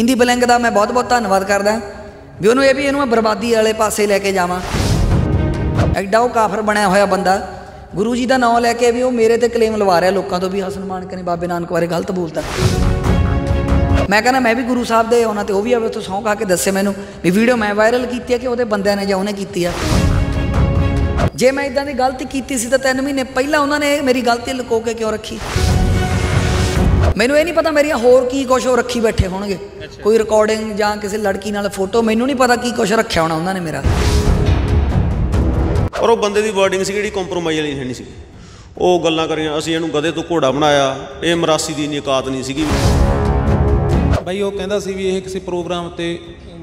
ਇੰਦੀ blank ਦਾ ਮੈਂ ਬਹੁਤ-ਬਹੁਤ ਧੰਨਵਾਦ ਕਰਦਾ ਵੀ ਉਹਨੂੰ ਇਹ ਵੀ ਇਹਨੂੰ ਮੈਂ ਬਰਬਾਦੀ ਵਾਲੇ ਪਾਸੇ ਲੈ ਕੇ ਜਾਵਾਂ ਐਡਾ ਉਹ ਕਾਫਰ ਬਣਿਆ ਹੋਇਆ ਬੰਦਾ ਗੁਰੂ ਜੀ ਦਾ ਨਾਮ ਲੈ ਕੇ ਵੀ ਉਹ ਮੇਰੇ ਤੇ ਕਲੇਮ ਲਵਾ ਰਿਹਾ ਲੋਕਾਂ ਤੋਂ ਵੀ ਹਸਨ ਮਾਨਕ ਨੇ ਬਾਬੇ ਨਾਨਕ ਬਾਰੇ ਗਲਤ ਬੋਲਤਾ ਮੈਂ ਕਹਿੰਦਾ ਮੈਂ ਵੀ ਗੁਰੂ ਸਾਹਿਬ ਦੇ ਉਹਨਾਂ ਤੇ ਉਹ ਵੀ ਆਵੇ ਤੋਂ ਸੌਂਕ ਆ ਕੇ ਦੱਸੇ ਮੈਨੂੰ ਵੀ ਵੀਡੀਓ ਮੈਂ ਵਾਇਰਲ ਕੀਤੀ ਆ ਕਿ ਉਹਦੇ ਬੰਦਿਆਂ ਨੇ ਜਾਂ ਉਹਨੇ ਕੀਤੀ ਆ ਜੇ ਮੈਂ ਇਦਾਂ ਦੀ ਗਲਤੀ ਕੀਤੀ ਸੀ ਤਾਂ 3 ਮਹੀਨੇ ਪਹਿਲਾਂ ਉਹਨਾਂ ਨੇ ਮੇਰੀ ਗਲਤੀ ਲੁਕੋ ਕੇ ਕਿਉਂ ਰੱਖੀ ਮੈਨੂੰ ਇਹ ਨਹੀਂ ਪਤਾ ਮੇਰੀਆਂ ਹੋਰ ਕੀ ਕੁਝ ਉਹ ਰੱਖੀ ਬੈਠੇ ਹੋਣਗੇ ਕੋਈ ਰਿਕਾਰਡਿੰਗ ਜਾਂ ਕਿਸੇ ਲੜਕੀ ਨਾਲ ਫੋਟੋ ਮੈਨੂੰ ਨਹੀਂ ਪਤਾ ਕੀ ਕੁਝ ਰੱਖਿਆ ਹੋਣਾ ਉਹਨਾਂ ਨੇ ਮੇਰਾ ਔਰ ਉਹ ਬੰਦੇ ਦੀ ਵਰਡਿੰਗ ਸੀ ਜਿਹੜੀ ਕੰਪਰੋਮਾਈਜ਼ ਵਾਲੀ ਨਹੀਂ ਸੀ ਉਹ ਗੱਲਾਂ ਕਰੀਆਂ ਅਸੀਂ ਇਹਨੂੰ ਗਧੇ ਤੋਂ ਘੋੜਾ ਬਣਾਇਆ ਇਹ ਮਰਾਸੀ ਦੀ ਨਿਕਾਤ ਨਹੀਂ ਸੀਗੀ ਭਾਈ ਉਹ ਕਹਿੰਦਾ ਸੀ ਵੀ ਇਹ ਕਿਸੇ ਪ੍ਰੋਗਰਾਮ ਤੇ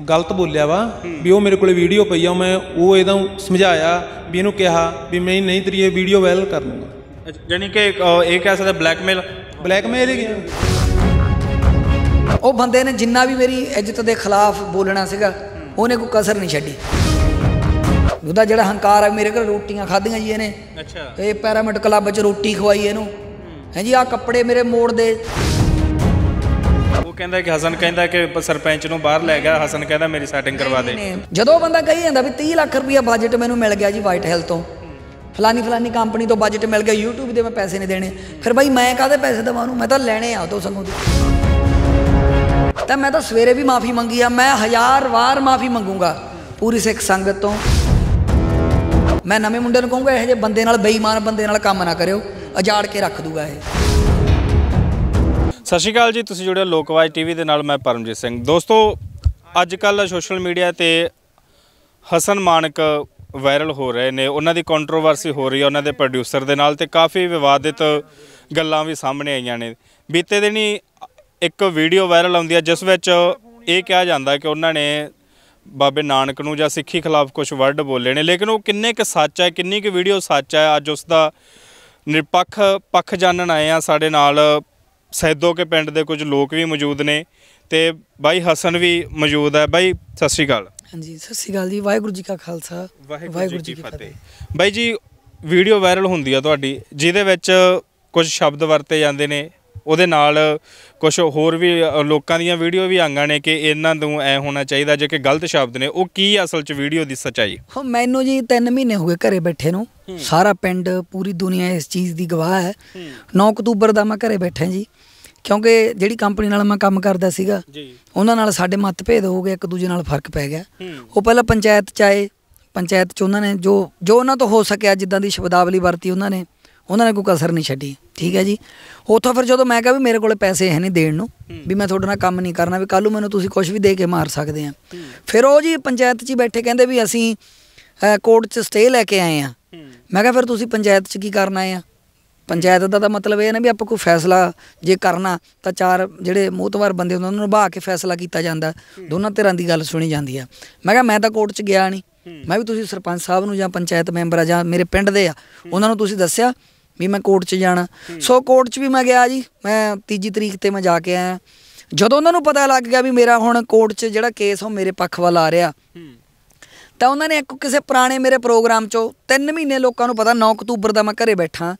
ਗਲਤ ਬੋਲਿਆ ਵਾ ਵੀ ਉਹ ਮੇਰੇ ਕੋਲੇ ਵੀਡੀਓ ਪਈ ਆ ਮੈਂ ਉਹ ਇਹਦਾ ਸਮਝਾਇਆ ਵੀ ਇਹਨੂੰ ਕਿਹਾ ਵੀ ਮੈਂ ਨਹੀਂ ਤਰੀਏ ਵੀਡੀਓ ਵਾਇਰਲ ਕਰ ਲੂੰਗਾ ਯਾਨੀ ਕਿ ਇਹ ਕਹਿ ਸਕਦਾ ਬਲੈਕਮੇਲ ਬਲੈਕਮੇਲ ਹੀ ਉਹ ਬੰਦੇ ਨੇ ਜਿੰਨਾ ਵੀ ਮੇਰੀ ਇੱਜ਼ਤ ਦੇ ਖਿਲਾਫ ਬੋਲਣਾ ਸੀਗਾ ਉਹਨੇ ਕੋਈ ਕਸਰ ਨਹੀਂ ਛੱਡੀ ਉਹਦਾ ਜਿਹੜਾ ਹੰਕਾਰ ਹੈ ਮੇਰੇ ਕੋਲ ਰੋਟੀਆਂ ਖਾਧੀਆਂ ਜੀ ਇਹਨੇ ਅੱਛਾ ਇਹ ਪੈਰਾਮਿਡ ਕਲੱਬ 'ਚ ਰੋਟੀ ਖਵਾਈ ਇਹਨੂੰ ਹੈ ਜੀ ਆ ਕੱਪੜੇ ਮੇਰੇ ਮੋੜ ਦੇ ਉਹ ਕਹਿੰਦਾ ਕਿ ਹਸਨ ਕਹਿੰਦਾ ਕਿ ਸਰਪੰਚ ਨੂੰ ਬਾਹਰ ਲੈ ਗਿਆ ਹਸਨ ਕਹਿੰਦਾ ਮੇਰੀ ਸੈਟਿੰਗ ਕਰਵਾ ਦੇ ਜਦੋਂ ਬੰਦਾ ਕਹੀ ਜਾਂਦਾ ਵੀ 30 ਲੱਖ ਰੁਪਇਆ ਬਜਟ ਮੈਨੂੰ ਮਿਲ ਗਿਆ ਜੀ ਵਾਈਟ ਹਿਲ ਤੋਂ ਫਲਾਨੀ ਫਲਾਨੀ ਕੰਪਨੀ ਤੋਂ ਬਜਟ ਮਿਲ ਗਿਆ YouTube ਦੇ ਮੈਂ ਪੈਸੇ ਨਹੀਂ ਦੇਣੇ ਫਿਰ ਬਾਈ ਮੈਂ ਕਾਹਦੇ ਪੈਸੇ ਦਵਾਂ ਨੂੰ ਮੈਂ ਤਾਂ ਲੈਣੇ ਆ ਤੋ ਸੰਗੋ ਤਾਂ ਮੈਂ ਤਾਂ ਸਵੇਰੇ ਵੀ ਮਾਫੀ ਮੰਗੀ ਆ ਮੈਂ ਹਜ਼ਾਰ ਵਾਰ ਮਾਫੀ ਮੰਗੂਗਾ ਪੂਰੀ ਸਿੱਖ ਸੰਗਤ ਤੋਂ ਮੈਂ ਨਵੇਂ ਮੁੰਡੇ ਨੂੰ ਕਹੂੰਗਾ ਇਹ ਜੇ ਬੰਦੇ ਨਾਲ ਬੇਈਮਾਨ ਬੰਦੇ ਨਾਲ ਕੰਮ ਨਾ ਕਰਿਓ ਅਜਾੜ ਕੇ ਰੱਖ ਦੂਗਾ ਇਹ ਸਤਿ ਸ਼੍ਰੀ ਅਕਾਲ ਜੀ ਤੁਸੀਂ ਜੁੜੇ ਹੋ ਲੋਕਵਾਜ ਟੀਵੀ ਦੇ ਨਾਲ ਮੈਂ ਪਰਮਜੀਤ ਸਿੰਘ ਦੋਸਤੋ ਅੱਜ ਕੱਲ ਸੋਸ਼ਲ ਮੀਡੀਆ ਤੇ ਹਸਨ ਮਾਨਕ ਵਾਇਰਲ ਹੋ ਰਹੇ ਨੇ ਉਹਨਾਂ ਦੀ ਕੰਟਰੋਵਰਸੀ ਹੋ ਰਹੀ ਹੈ ਉਹਨਾਂ ਦੇ ਪ੍ਰੋਡਿਊਸਰ ਦੇ ਨਾਲ ਤੇ ਕਾਫੀ ਵਿਵਾਦਿਤ ਗੱਲਾਂ ਵੀ ਸਾਹਮਣੇ ਆਈਆਂ ਨੇ ਬੀਤੇ ਦਿਨੀ ਇੱਕ ਵੀਡੀਓ ਵਾਇਰਲ ਆਉਂਦੀ ਹੈ ਜਿਸ ਵਿੱਚ ਇਹ ਕਿਹਾ ਜਾਂਦਾ ਕਿ ਉਹਨਾਂ ਨੇ ਬਾਬੇ ਨਾਨਕ ਨੂੰ ਜਾਂ ਸਿੱਖੀ ਖਿਲਾਫ ਕੁਝ ਵਰਡ ਬੋਲੇ ਨੇ ਲੇਕਿਨ ਉਹ ਕਿੰਨੇ ਕੁ ਸੱਚ ਹੈ ਕਿੰਨੀ ਕੁ ਵੀਡੀਓ ਸੱਚ ਹੈ ਅੱਜ ਉਸ ਦਾ ਨਿਰਪੱਖ ਪੱਖ ਜਾਣਨ ਆਏ ਆ ਸਾਡੇ ਨਾਲ ਸੈਦੋ ਕੇ ਪਿੰਡ ਦੇ ਕੁਝ ਲੋਕ ਵੀ ਮੌਜੂਦ ਨੇ ਤੇ ਬਾਈ ਹਸਨ ਵੀ ਮੌਜੂਦ ਹੈ ਬਾਈ ਸਤਿ ਸ਼੍ਰੀ ਅਕਾਲ ਹਾਂਜੀ ਸਤਿ ਸ਼੍ਰੀ ਅਕਾਲ ਜੀ ਵਾਹਿਗੁਰੂ ਜੀ ਕਾ ਖਾਲਸਾ ਵਾਹਿਗੁਰੂ ਜੀ ਕੀ ਫਤਿਹ ਬਾਈ ਜੀ ਵੀਡੀਓ ਵਾਇਰਲ ਹੁੰਦੀ ਆ ਤੁਹਾਡੀ ਜਿਹਦੇ ਵਿੱਚ ਕੁਝ ਸ਼ਬਦ ਵਰਤੇ ਜਾਂਦੇ ਨੇ ਉਹਦੇ ਨਾਲ ਕੁਝ ਹੋਰ ਵੀ ਲੋਕਾਂ ਦੀਆਂ ਵੀਡੀਓ ਵੀ ਆਂਗਾ ਨੇ ਕਿ ਇਹਨਾਂ ਨੂੰ ਐ ਹੋਣਾ ਚਾਹੀਦਾ ਜੇ ਕਿ ਗਲਤ ਸ਼ਬਦ ਨੇ ਉਹ ਕੀ ਅਸਲ 'ਚ ਵੀਡੀਓ ਦੀ ਸਚਾਈ ਹੋ ਮੈਨੂੰ ਜੀ 3 ਮਹੀਨੇ ਹੋ ਗਏ ਘਰੇ ਬੈਠੇ ਨੂੰ ਸਾਰਾ ਪਿੰਡ ਪੂਰੀ ਦੁਨੀਆ ਇਸ ਚੀਜ਼ ਦੀ ਗਵਾਹ ਹੈ 9 ਅਕਤੂਬਰ ਦਾ ਮੈਂ ਘਰੇ ਬੈਠਾ ਜੀ ਕਿਉਂਕਿ ਜਿਹੜੀ ਕੰਪਨੀ ਨਾਲ ਮੈਂ ਕੰਮ ਕਰਦਾ ਸੀਗਾ ਜੀ ਉਹਨਾਂ ਨਾਲ ਸਾਡੇ ਮਤਭੇਦ ਹੋ ਗਏ ਇੱਕ ਦੂਜੇ ਨਾਲ ਫਰਕ ਪੈ ਗਿਆ ਉਹ ਪਹਿਲਾਂ ਪੰਚਾਇਤ ਚ ਆਏ ਪੰਚਾਇਤ ਚ ਉਹਨਾਂ ਨੇ ਜੋ ਜੋ ਉਹਨਾਂ ਤੋਂ ਹੋ ਸਕਿਆ ਜਿੱਦਾਂ ਦੀ ਸ਼ਬਦਾਵਲੀ ਵਰਤੀ ਉਹਨਾਂ ਨੇ ਉਹਨਾਂ ਨੇ ਕੋਈ ਕਸਰ ਨਹੀਂ ਛੱਡੀ ਠੀਕ ਹੈ ਜੀ ਉਥੋਂ ਫਿਰ ਜਦੋਂ ਮੈਂ ਕਿਹਾ ਵੀ ਮੇਰੇ ਕੋਲੇ ਪੈਸੇ ਹੈ ਨਹੀਂ ਦੇਣ ਨੂੰ ਵੀ ਮੈਂ ਤੁਹਾਡੇ ਨਾਲ ਕੰਮ ਨਹੀਂ ਕਰਨਾ ਵੀ ਕੱਲ ਨੂੰ ਮੈਨੂੰ ਤੁਸੀਂ ਕੁਝ ਵੀ ਦੇ ਕੇ ਮਾਰ ਸਕਦੇ ਆ ਫਿਰ ਉਹ ਜੀ ਪੰਚਾਇਤ 'ਚ ਬੈਠੇ ਕਹਿੰਦੇ ਵੀ ਅਸੀਂ ਕੋਰਟ 'ਚ ਸਟੇ ਲੈ ਕੇ ਆਏ ਆ ਮੈਂ ਕਿਹਾ ਫਿਰ ਤੁਸੀਂ ਪੰਚਾਇਤ 'ਚ ਕੀ ਕਰਨ ਆਏ ਆ ਪੰਚਾਇਤ ਦਾ ਤਾਂ ਮਤਲਬ ਇਹ ਨਾ ਵੀ ਆਪਾਂ ਕੋਈ ਫੈਸਲਾ ਜੇ ਕਰਨਾ ਤਾਂ ਚਾਰ ਜਿਹੜੇ ਮੂਤਵਾਰ ਬੰਦੇ ਹੁੰਦੇ ਉਹਨਾਂ ਨੂੰ ਬਾਹ ਕੇ ਫੈਸਲਾ ਕੀਤਾ ਜਾਂਦਾ ਦੋਨਾਂ ਧਿਰਾਂ ਦੀ ਗੱਲ ਸੁਣੀ ਜਾਂਦੀ ਆ ਮੈਂ ਕਿਹਾ ਮੈਂ ਤਾਂ ਕੋਰਟ 'ਚ ਗਿਆ ਨਹੀਂ ਮੈਂ ਵੀ ਤੁਸੀਂ ਸਰਪੰਚ ਸਾਹਿਬ ਨੂੰ ਜਾਂ ਪੰਚਾਇਤ ਮੈਂਬਰ ਆ ਜਾਂ ਮੇਰੇ ਪਿੰਡ ਦੇ ਆ ਉਹਨਾਂ ਨੂੰ ਤੁਸੀਂ ਦੱਸਿਆ ਵੀ ਮੈਂ ਕੋਰਟ 'ਚ ਜਾਣਾ ਸੋ ਕੋਰਟ 'ਚ ਵੀ ਮੈਂ ਗਿਆ ਜੀ ਮੈਂ ਤੀਜੀ ਤਰੀਕ ਤੇ ਮੈਂ ਜਾ ਕੇ ਆਇਆ ਜਦੋਂ ਉਹਨਾਂ ਨੂੰ ਪਤਾ ਲੱਗ ਗਿਆ ਵੀ ਮੇਰਾ ਹੁਣ ਕੋਰਟ 'ਚ ਜਿਹੜਾ ਕੇਸ ਉਹ ਮੇਰੇ ਪੱਖ ਵੱਲ ਆ ਰਿਹਾ ਤਾਂ ਉਹਨਾਂ ਨੇ ਇੱਕ ਕਿਸੇ ਪੁਰਾਣੇ ਮੇਰੇ ਪ੍ਰੋਗਰਾਮ 'ਚੋਂ 3 ਮਹੀਨੇ ਲੋਕਾਂ ਨੂੰ ਪਤਾ 9 ਅਕਤੂਬਰ ਦਾ ਮੈਂ ਘਰੇ ਬੈਠਾ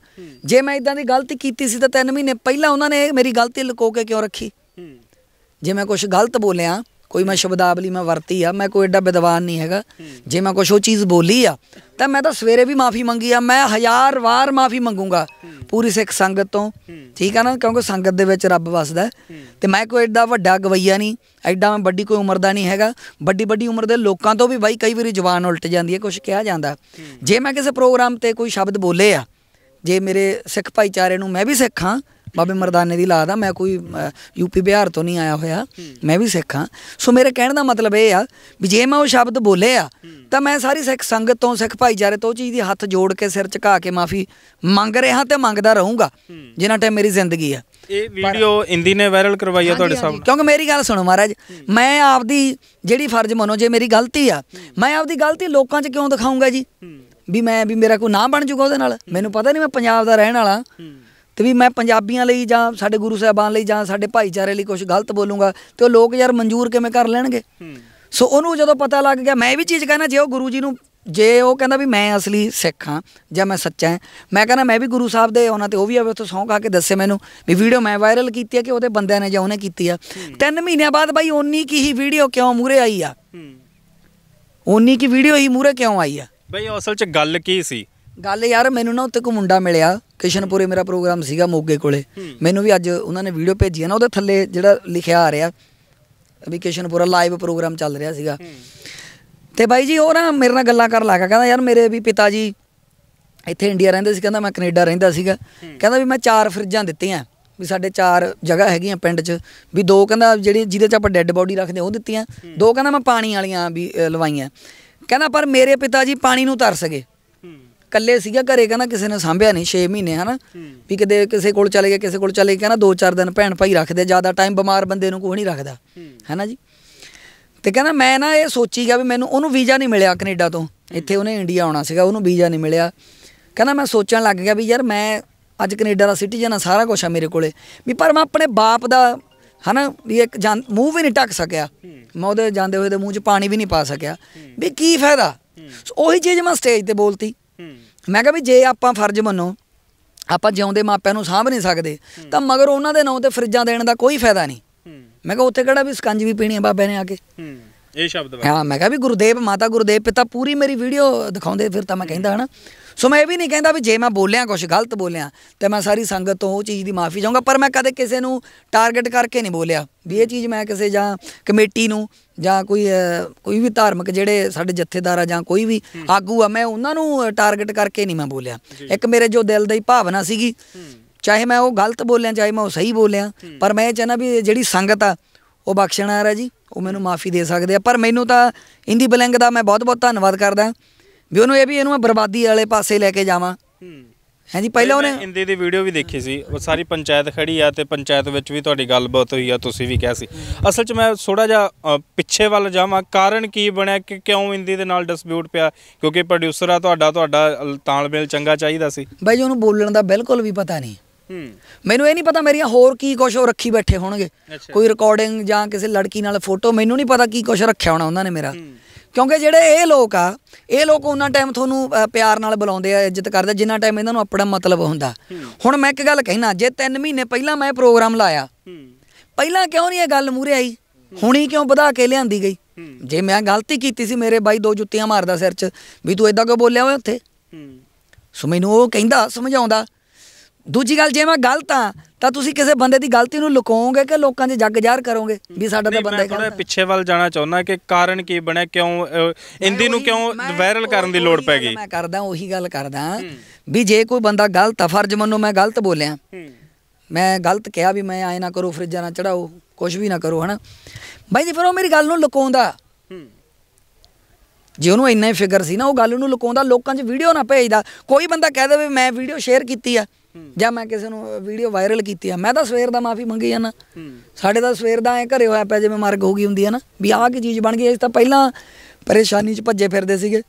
ਜੇ ਮੈਂ ਇਦਾਂ ਦੀ ਗਲਤੀ ਕੀਤੀ ਸੀ ਤਾਂ 3 ਮਹੀਨੇ ਪਹਿਲਾਂ ਉਹਨਾਂ ਨੇ ਮੇਰੀ ਗਲਤੀ ਲੁਕੋ ਕੇ ਕਿਉਂ ਰੱਖੀ ਜੇ ਮੈਂ ਕੁਝ ਗਲਤ ਬੋਲਿਆ ਕੋਈ ਮੈਂ ਸ਼ਬਦਾਵਲੀ ਮੈਂ ਵਰਤੀ ਆ ਮੈਂ ਕੋਈ ਐਡਾ ਵਿਦਵਾਨ ਨਹੀਂ ਹੈਗਾ ਜੇ ਮੈਂ ਕੁਝ ਉਹ ਚੀਜ਼ ਬੋਲੀ ਆ ਤਾਂ ਮੈਂ ਤਾਂ ਸਵੇਰੇ ਵੀ ਮਾਫੀ ਮੰਗੀ ਆ ਮੈਂ ਹਜ਼ਾਰ ਵਾਰ ਮਾਫੀ ਮੰਗੂਗਾ ਪੂਰੀ ਸਿੱਖ ਸੰਗਤ ਤੋਂ ਠੀਕ ਆ ਨਾ ਕਿਉਂਕਿ ਸੰਗਤ ਦੇ ਵਿੱਚ ਰੱਬ ਵਸਦਾ ਤੇ ਮੈਂ ਕੋਈ ਐਡਾ ਵੱਡਾ ਗਵਈਆ ਨਹੀਂ ਐਡਾ ਮੈਂ ਵੱਡੀ ਕੋਈ ਉਮਰ ਦਾ ਨਹੀਂ ਹੈਗਾ ਵੱਡੀ ਵੱਡੀ ਉਮਰ ਦੇ ਲੋਕਾਂ ਤੋਂ ਵੀ ਬਾਈ ਕਈ ਵਾਰੀ ਜਵਾਨ ਉਲਟ ਜਾਂਦੀ ਹੈ ਕੁਝ ਕਿਹਾ ਜਾਂਦਾ ਜੇ ਮੈਂ ਕਿਸੇ ਪ੍ਰੋਗਰਾਮ ਤੇ ਕੋਈ ਸ਼ਬਦ ਬੋਲੇ ਆ ਜੇ ਮੇਰੇ ਸਿੱਖ ਭਾਈਚਾਰੇ ਨੂੰ ਮੈਂ ਵੀ ਸਿੱਖਾਂ ਬਾਬੇ ਮਰਦਾਨੇ ਦੀ ਲਾਦ ਆ ਮੈਂ ਕੋਈ ਯੂਪੀ ਬਿਹਾਰ ਤੋਂ ਨਹੀਂ ਆਇਆ ਹੋਇਆ ਮੈਂ ਵੀ ਸਿੱਖ ਆ ਸੋ ਮੇਰੇ ਕਹਿਣ ਦਾ ਮਤਲਬ ਇਹ ਆ ਵੀ ਜੇ ਮੈਂ ਉਹ ਸ਼ਬਦ ਬੋਲੇ ਆ ਤਾਂ ਮੈਂ ਸਾਰੀ ਸਿੱਖ ਸੰਗਤ ਤੋਂ ਸਿੱਖ ਭਾਈਚਾਰੇ ਤੋਂ ਉਹ ਚੀਜ਼ ਦੀ ਹੱਥ ਜੋੜ ਕੇ ਸਿਰ ਝੁਕਾ ਕੇ ਮਾਫੀ ਮੰਗ ਰਿਹਾ ਤੇ ਮੰਗਦਾ ਰਹੂੰਗਾ ਜਿੰਨਾ ਟਾਈਮ ਮੇਰੀ ਜ਼ਿੰਦਗੀ ਆ ਇਹ ਵੀਡੀਓ ਇੰਦੀ ਨੇ ਵਾਇਰਲ ਕਰਵਾਈ ਆ ਤੁਹਾਡੇ ਸਾਹਮਣੇ ਕਿਉਂਕਿ ਮੇਰੀ ਗੱਲ ਸੁਣੋ ਮਹਾਰਾਜ ਮੈਂ ਆਪਦੀ ਜਿਹੜੀ ਫਰਜ਼ ਮੰਨੋ ਜੇ ਮੇਰੀ ਗਲਤੀ ਆ ਮੈਂ ਆਪਦੀ ਗਲਤੀ ਲੋਕਾਂ 'ਚ ਕਿਉਂ ਦਿਖਾਉਂਗਾ ਜੀ ਵੀ ਮੈਂ ਵੀ ਮੇਰਾ ਕੋਈ ਨਾਂ ਬਣ ਜੂਗਾ ਉਹਦੇ ਨਾਲ ਮੈਨੂੰ ਪਤਾ ਨਹੀਂ ਮੈਂ ਪੰਜਾਬ ਦਾ ਰਹਿਣ ਵਾਲਾ ਤੇ ਵੀ ਮੈਂ ਪੰਜਾਬੀਆਂ ਲਈ ਜਾਂ ਸਾਡੇ ਗੁਰੂ ਸਾਹਿਬਾਨ ਲਈ ਜਾਂ ਸਾਡੇ ਭਾਈਚਾਰੇ ਲਈ ਕੁਝ ਗਲਤ ਬੋਲੂੰਗਾ ਤੇ ਉਹ ਲੋਕ ਯਾਰ ਮਨਜ਼ੂਰ ਕਿਵੇਂ ਕਰ ਲੈਣਗੇ ਸੋ ਉਹਨੂੰ ਜਦੋਂ ਪਤਾ ਲੱਗ ਗਿਆ ਮੈਂ ਵੀ ਚੀਜ਼ ਕਹਿਣਾ ਜੇ ਉਹ ਗੁਰੂ ਜੀ ਨੂੰ ਜੇ ਉਹ ਕਹਿੰਦਾ ਵੀ ਮੈਂ ਅਸਲੀ ਸਿੱਖ ਹਾਂ ਜਾਂ ਮੈਂ ਸੱਚਾ ਹਾਂ ਮੈਂ ਕਹਿੰਦਾ ਮੈਂ ਵੀ ਗੁਰੂ ਸਾਹਿਬ ਦੇ ਉਹਨਾਂ ਤੇ ਉਹ ਵੀ ਆਵੇ ਉੱਥੋਂ ਸੌਂ ਖਾ ਕੇ ਦੱਸੇ ਮੈਨੂੰ ਵੀ ਵੀਡੀਓ ਮੈਂ ਵਾਇਰਲ ਕੀਤੀ ਹੈ ਕਿ ਉਹਦੇ ਬੰਦਿਆਂ ਨੇ ਜਾਂ ਉਹਨੇ ਕੀਤੀ ਆ ਤਿੰਨ ਮਹੀਨਿਆਂ ਬਾਅਦ ਬਾਈ ਓਨੀ ਕੀ ਹੀ ਵੀਡੀਓ ਕਿਉਂ ਮੂਰੇ ਆਈ ਆ ਓਨੀ ਕੀ ਵੀਡੀਓ ਹੀ ਮੂਰੇ ਕਿਉਂ ਆਈ ਆ ਬਈ ਅਸਲ 'ਚ ਗੱਲ ਕੀ ਸੀ ਗੱਲ ਯਾਰ ਮੈਨੂੰ ਨਾ ਉੱਤੇ ਕੋ ਮੁੰਡਾ ਮਿਲਿਆ ਕਿਸ਼ਨਪੁਰੇ ਮੇਰਾ ਪ੍ਰੋਗਰਾਮ ਸੀਗਾ ਮੋਗੇ ਕੋਲੇ ਮੈਨੂੰ ਵੀ ਅੱਜ ਉਹਨਾਂ ਨੇ ਵੀਡੀਓ ਭੇਜੀ ਹੈ ਨਾ ਉਹਦੇ ਥੱਲੇ ਜਿਹੜਾ ਲਿਖਿਆ ਆ ਰਿਹਾ ਵੀ ਕਿਸ਼ਨਪੁਰਾ ਲਾਈਵ ਪ੍ਰੋਗਰਾਮ ਚੱਲ ਰਿਹਾ ਸੀਗਾ ਤੇ ਬਾਈ ਜੀ ਉਹ ਨਾ ਮੇਰੇ ਨਾਲ ਗੱਲਾਂ ਕਰਨ ਲੱਗਾ ਕਹਿੰਦਾ ਯਾਰ ਮੇਰੇ ਵੀ ਪਿਤਾ ਜੀ ਇੱਥੇ ਇੰਡੀਆ ਰਹਿੰਦੇ ਸੀ ਕਹਿੰਦਾ ਮੈਂ ਕੈਨੇਡਾ ਰਹਿੰਦਾ ਸੀਗਾ ਕਹਿੰਦਾ ਵੀ ਮੈਂ ਚਾਰ ਫਰਿੱਜਾਂ ਦਿੱਤੀਆਂ ਵੀ ਸਾਡੇ ਚਾਰ ਜਗ੍ਹਾ ਹੈਗੀਆਂ ਪਿੰਡ 'ਚ ਵੀ ਦੋ ਕਹਿੰਦਾ ਜਿਹੜੀ ਜਿਹਦੇ 'ਚ ਆਪਾਂ ਡੈੱਡ ਬਾਡੀ ਰੱਖਦੇ ਉਹ ਦਿੱਤੀਆਂ ਦੋ ਕਹਿੰਦਾ ਮੈਂ ਪਾਣੀ ਵਾਲੀਆਂ ਵੀ ਲਵਾਈਆਂ ਕਹਿੰਦਾ ਪਰ ਮੇਰੇ ਪਿਤਾ ਜੀ ਪਾਣੀ ਨੂੰ ਤਰਸ ਗਏ ਕੱਲੇ ਸੀਗਾ ਘਰੇ ਕਹਿੰਦਾ ਕਿਸੇ ਨੇ ਸਾਂਭਿਆ ਨਹੀਂ 6 ਮਹੀਨੇ ਹਨਾ ਵੀ ਕਿਤੇ ਕਿਸੇ ਕੋਲ ਚਲੇ ਗਿਆ ਕਿਸੇ ਕੋਲ ਚਲੇ ਗਿਆ ਕਹਿੰਦਾ 2-4 ਦਿਨ ਭੈਣ ਭਾਈ ਰੱਖਦੇ ਜ਼ਿਆਦਾ ਟਾਈਮ ਬਿਮਾਰ ਬੰਦੇ ਨੂੰ ਕੋਈ ਨਹੀਂ ਰੱਖਦਾ ਹਨਾ ਜੀ ਤੇ ਕਹਿੰਦਾ ਮੈਂ ਨਾ ਇਹ ਸੋਚੀ ਗਿਆ ਵੀ ਮੈਨੂੰ ਉਹਨੂੰ ਵੀਜ਼ਾ ਨਹੀਂ ਮਿਲਿਆ ਕੈਨੇਡਾ ਤੋਂ ਇੱਥੇ ਉਹਨੇ ਇੰਡੀਆ ਆਉਣਾ ਸੀਗਾ ਉਹਨੂੰ ਵੀਜ਼ਾ ਨਹੀਂ ਮਿਲਿਆ ਕਹਿੰਦਾ ਮੈਂ ਸੋਚਣ ਲੱਗ ਗਿਆ ਵੀ ਯਾਰ ਮੈਂ ਅੱਜ ਕੈਨੇਡਾ ਦਾ ਸਿਟੀਜ਼ਨ ਆ ਸਾਰਾ ਕੁਝ ਆ ਮੇਰੇ ਕੋਲੇ ਵੀ ਪਰ ਮੈਂ ਆਪਣੇ ਬਾਪ ਦਾ ਹਨਾ ਵੀ ਇੱਕ ਮੂੰਹ ਵੀ ਨਹੀਂ ਟੱਕ ਸਕਿਆ ਮੈਂ ਉਹਦੇ ਜਾਂਦੇ ਹੋਏ ਦੇ ਮੂੰਹ 'ਚ ਪਾਣੀ ਵੀ ਨਹੀਂ ਪਾ ਸਕਿਆ ਵੀ ਕੀ ਫਾਇਦਾ ਉਹੀ ਚੀਜ਼ ਮੈਂ ਸਟੇਜ ਤੇ ਬੋਲਤੀ ਮੈਂ ਕਿਹਾ ਵੀ ਜੇ ਆਪਾਂ ਫਰਜ਼ ਮੰਨੋ ਆਪਾਂ ਜਿਉਂਦੇ ਮਾਪਿਆਂ ਨੂੰ ਸਾਂਭ ਨਹੀਂ ਸਕਦੇ ਤਾਂ ਮਗਰ ਉਹਨਾਂ ਦੇ ਨਾਂ ਤੇ ਫਰਿੱਜਾਂ ਦੇਣ ਦਾ ਕੋਈ ਫਾਇਦਾ ਨਹੀਂ ਮੈਂ ਕਿਹਾ ਉੱਥੇ ਕਿਹੜਾ ਵੀ ਸਕੰਜ ਵੀ ਪੀਣੀ ਆ ਬਾਬੇ ਨੇ ਆ ਕੇ ਇਹ ਸ਼ਬਦ ਵਾ ਹਾਂ ਮੈਂ ਕਹਾ ਵੀ ਗੁਰਦੇਵ ਮਾਤਾ ਗੁਰਦੇਵ ਪਿਤਾ ਪੂਰੀ ਮੇਰੀ ਵੀਡੀਓ ਦਿਖਾਉਂਦੇ ਫਿਰ ਤਾਂ ਮੈਂ ਕਹਿੰਦਾ ਹਨਾ ਸੋ ਮੈਂ ਇਹ ਵੀ ਨਹੀਂ ਕਹਿੰਦਾ ਵੀ ਜੇ ਮੈਂ ਬੋਲਿਆ ਕੁਝ ਗਲਤ ਬੋਲਿਆ ਤੇ ਮੈਂ ਸਾਰੀ ਸੰਗਤ ਤੋਂ ਉਹ ਚੀਜ਼ ਦੀ ਮਾਫੀ ਚਾਹੂੰਗਾ ਪਰ ਮੈਂ ਕਦੇ ਕਿਸੇ ਨੂੰ ਟਾਰਗੇਟ ਕਰਕੇ ਨਹੀਂ ਬੋਲਿਆ ਵੀ ਇਹ ਚੀਜ਼ ਮੈਂ ਕਿਸੇ ਜਾਂ ਕਮੇਟੀ ਨੂੰ ਜਾਂ ਕੋਈ ਕੋਈ ਵੀ ਧਾਰਮਿਕ ਜਿਹੜੇ ਸਾਡੇ ਜਥੇਦਾਰ ਆ ਜਾਂ ਕੋਈ ਵੀ ਆਗੂ ਆ ਮੈਂ ਉਹਨਾਂ ਨੂੰ ਟਾਰਗੇਟ ਕਰਕੇ ਨਹੀਂ ਮੈਂ ਬੋਲਿਆ ਇੱਕ ਮੇਰੇ ਜੋ ਦਿਲ ਦੀ ਭਾਵਨਾ ਸੀਗੀ ਚਾਹੇ ਮੈਂ ਉਹ ਗਲਤ ਬੋਲਿਆ ਚਾਹੇ ਮੈਂ ਉਹ ਸਹੀ ਬੋਲਿਆ ਪਰ ਮੈਂ ਇਹ ਚਾਹਨਾ ਵੀ ਜਿਹੜੀ ਸੰਗਤ ਆ ਉਹ ਬਖਸ਼ਣਾ ਰਾਜੀ ਜੀ ਉਹ ਮੈਨੂੰ ਮਾਫੀ ਦੇ ਸਕਦੇ ਆ ਪਰ ਮੈਨੂੰ ਤਾਂ ਇੰਦੀ ਬਲੈਂਗ ਦਾ ਮੈਂ ਬਹੁਤ-ਬਹੁਤ ਧੰਨਵਾਦ ਕਰਦਾ ਵੀ ਉਹਨੂੰ ਇਹ ਵੀ ਇਹਨੂੰ ਮੈਂ ਬਰਬਾਦੀ ਵਾਲੇ ਪਾਸੇ ਲੈ ਕੇ ਜਾਵਾਂ ਹਾਂਜੀ ਪਹਿਲਾਂ ਉਹਨੇ ਇੰਦੀ ਦੀ ਵੀਡੀਓ ਵੀ ਦੇਖੀ ਸੀ ਉਹ ਸਾਰੀ ਪੰਚਾਇਤ ਖੜੀ ਆ ਤੇ ਪੰਚਾਇਤ ਵਿੱਚ ਵੀ ਤੁਹਾਡੀ ਗੱਲਬਾਤ ਹੋਈ ਆ ਤੁਸੀਂ ਵੀ ਕਿਹਾ ਸੀ ਅਸਲ 'ਚ ਮੈਂ ਥੋੜਾ ਜਿਹਾ ਪਿੱਛੇ ਵੱਲ ਜਾਵਾਂ ਕਾਰਨ ਕੀ ਬਣਿਆ ਕਿ ਕਿਉਂ ਇੰਦੀ ਦੇ ਨਾਲ ਡਿਸਪਿਊਟ ਪਿਆ ਕਿਉਂਕਿ ਪ੍ਰੋਡਿਊਸਰ ਆ ਤੁਹਾਡਾ ਤੁਹਾਡਾ ਤਾਲਮੇਲ ਚੰਗਾ ਚਾਹੀਦਾ ਸੀ ਬਾਈ ਜੀ ਉਹਨੂੰ ਬੋਲਣ ਦਾ ਬਿਲਕੁਲ ਵੀ ਪਤਾ ਨਹੀਂ ਮੈਨੂੰ ਇਹ ਨਹੀਂ ਪਤਾ ਮੇਰੀਆਂ ਹੋਰ ਕੀ ਕੁਝ ਉਹ ਰੱਖੀ ਬੈਠੇ ਹੋਣਗੇ ਕੋਈ ਰਿਕਾਰਡਿੰਗ ਜਾਂ ਕਿਸੇ ਲੜਕੀ ਨਾਲ ਫੋਟੋ ਮੈਨੂੰ ਨਹੀਂ ਪਤਾ ਕੀ ਕੁਝ ਰੱਖਿਆ ਹੋਣਾ ਉਹਨਾਂ ਨੇ ਮੇਰਾ ਕਿਉਂਕਿ ਜਿਹੜੇ ਇਹ ਲੋਕ ਆ ਇਹ ਲੋਕ ਉਹਨਾਂ ਟਾਈਮ ਤੁਹਾਨੂੰ ਪਿਆਰ ਨਾਲ ਬੁਲਾਉਂਦੇ ਆ ਇੱਜ਼ਤ ਕਰਦੇ ਜਿੰਨਾ ਟਾਈਮ ਇਹਨਾਂ ਨੂੰ ਆਪਣਾ ਮਤਲਬ ਹੁੰਦਾ ਹੁਣ ਮੈਂ ਇੱਕ ਗੱਲ ਕਹਿਣਾ ਜੇ 3 ਮਹੀਨੇ ਪਹਿਲਾਂ ਮੈਂ ਪ੍ਰੋਗਰਾਮ ਲਾਇਆ ਪਹਿਲਾਂ ਕਿਉਂ ਨਹੀਂ ਇਹ ਗੱਲ ਮੂਰੇ ਆਈ ਹੁਣੀ ਕਿਉਂ ਵਧਾ ਕੇ ਲਿਆਂਦੀ ਗਈ ਜੇ ਮੈਂ ਗਲਤੀ ਕੀਤੀ ਸੀ ਮੇਰੇ ਬਾਈ ਦੋ ਜੁੱਤੀਆਂ ਮਾਰਦਾ ਸਿਰ 'ਚ ਵੀ ਤੂੰ ਐਦਾਂ ਕਿਉਂ ਬੋਲਿਆ ਓਏ ਉੱਥੇ ਸੋ ਮੈਨੂੰ ਉਹ ਕਹਿੰਦਾ ਸਮਝਾਉਂਦਾ ਦੂਜੀ ਗੱਲ ਜੇ ਮੈਂ ਗਲਤ ਆ ਤਾਂ ਤੁਸੀਂ ਕਿਸੇ ਬੰਦੇ ਦੀ ਗਲਤੀ ਨੂੰ ਲੁਕਾਓਗੇ ਕਿ ਲੋਕਾਂ 'ਚ ਜੱਗ ਜਾਰ ਕਰੋਗੇ ਵੀ ਸਾਡਾ ਤਾਂ ਬੰਦਾ ਹੀ ਥੋੜਾ ਪਿੱਛੇ ਵੱਲ ਜਾਣਾ ਚਾਹੁੰਦਾ ਕਿ ਕਾਰਨ ਕੀ ਬਣਿਆ ਕਿਉਂ ਇੰਦੀ ਨੂੰ ਕਿਉਂ ਵਾਇਰਲ ਕਰਨ ਦੀ ਲੋੜ ਪੈ ਗਈ ਮੈਂ ਕਰਦਾ ਉਹੀ ਗੱਲ ਕਰਦਾ ਵੀ ਜੇ ਕੋਈ ਬੰਦਾ ਗਲਤ ਆ ਫਰਜ਼ ਮੰਨੋ ਮੈਂ ਗਲਤ ਬੋਲਿਆ ਮੈਂ ਗਲਤ ਕਿਹਾ ਵੀ ਮੈਂ ਐ ਨਾ ਕਰੋ ਫਰਿੱਜਾਂ ਨਾ ਚੜਾਓ ਕੁਝ ਵੀ ਨਾ ਕਰੋ ਹਨਾ ਬਾਈ ਜੀ ਫਿਰ ਉਹ ਮੇਰੀ ਗੱਲ ਨੂੰ ਲੁਕਾਉਂਦਾ ਜੇ ਉਹਨੂੰ ਇੰਨਾ ਹੀ ਫਿਕਰ ਸੀ ਨਾ ਉਹ ਗੱਲ ਨੂੰ ਲੁਕਾਉਂਦਾ ਲੋਕਾਂ 'ਚ ਵੀਡੀਓ ਨਾ ਭੇਜਦਾ ਕੋਈ ਬੰਦਾ ਕਹਿ ਦੇਵੇ ਮੈਂ ਵੀਡੀਓ ਸ਼ੇਅਰ ਕੀਤੀ ਆ ਜਾਂ ਮੈਂ ਕਿਸੇ ਨੂੰ ਵੀਡੀਓ ਵਾਇਰਲ ਕੀਤੀ ਆ ਮੈਂ ਤਾਂ ਸਵੇਰ ਦਾ ਮਾਫੀ ਮੰਗੀ ਜਾਂਦਾ ਸਾਡੇ ਤਾਂ ਸਵੇਰ ਦਾ ਐ ਘਰੇ ਹੋਇਆ ਪਿਆ ਜਿਵੇਂ ਮਰਗ ਹੋ ਗਈ ਹੁੰਦੀ ਹੈ ਨਾ ਵੀ ਆਹ ਕੀ ਚੀਜ਼ ਬਣ ਗਈ ਅਸੀਂ ਤਾਂ ਪਹਿਲਾਂ ਪਰੇਸ਼ਾਨੀ 'ਚ ਭੱਜੇ ਫਿਰਦੇ ਸੀਗੇ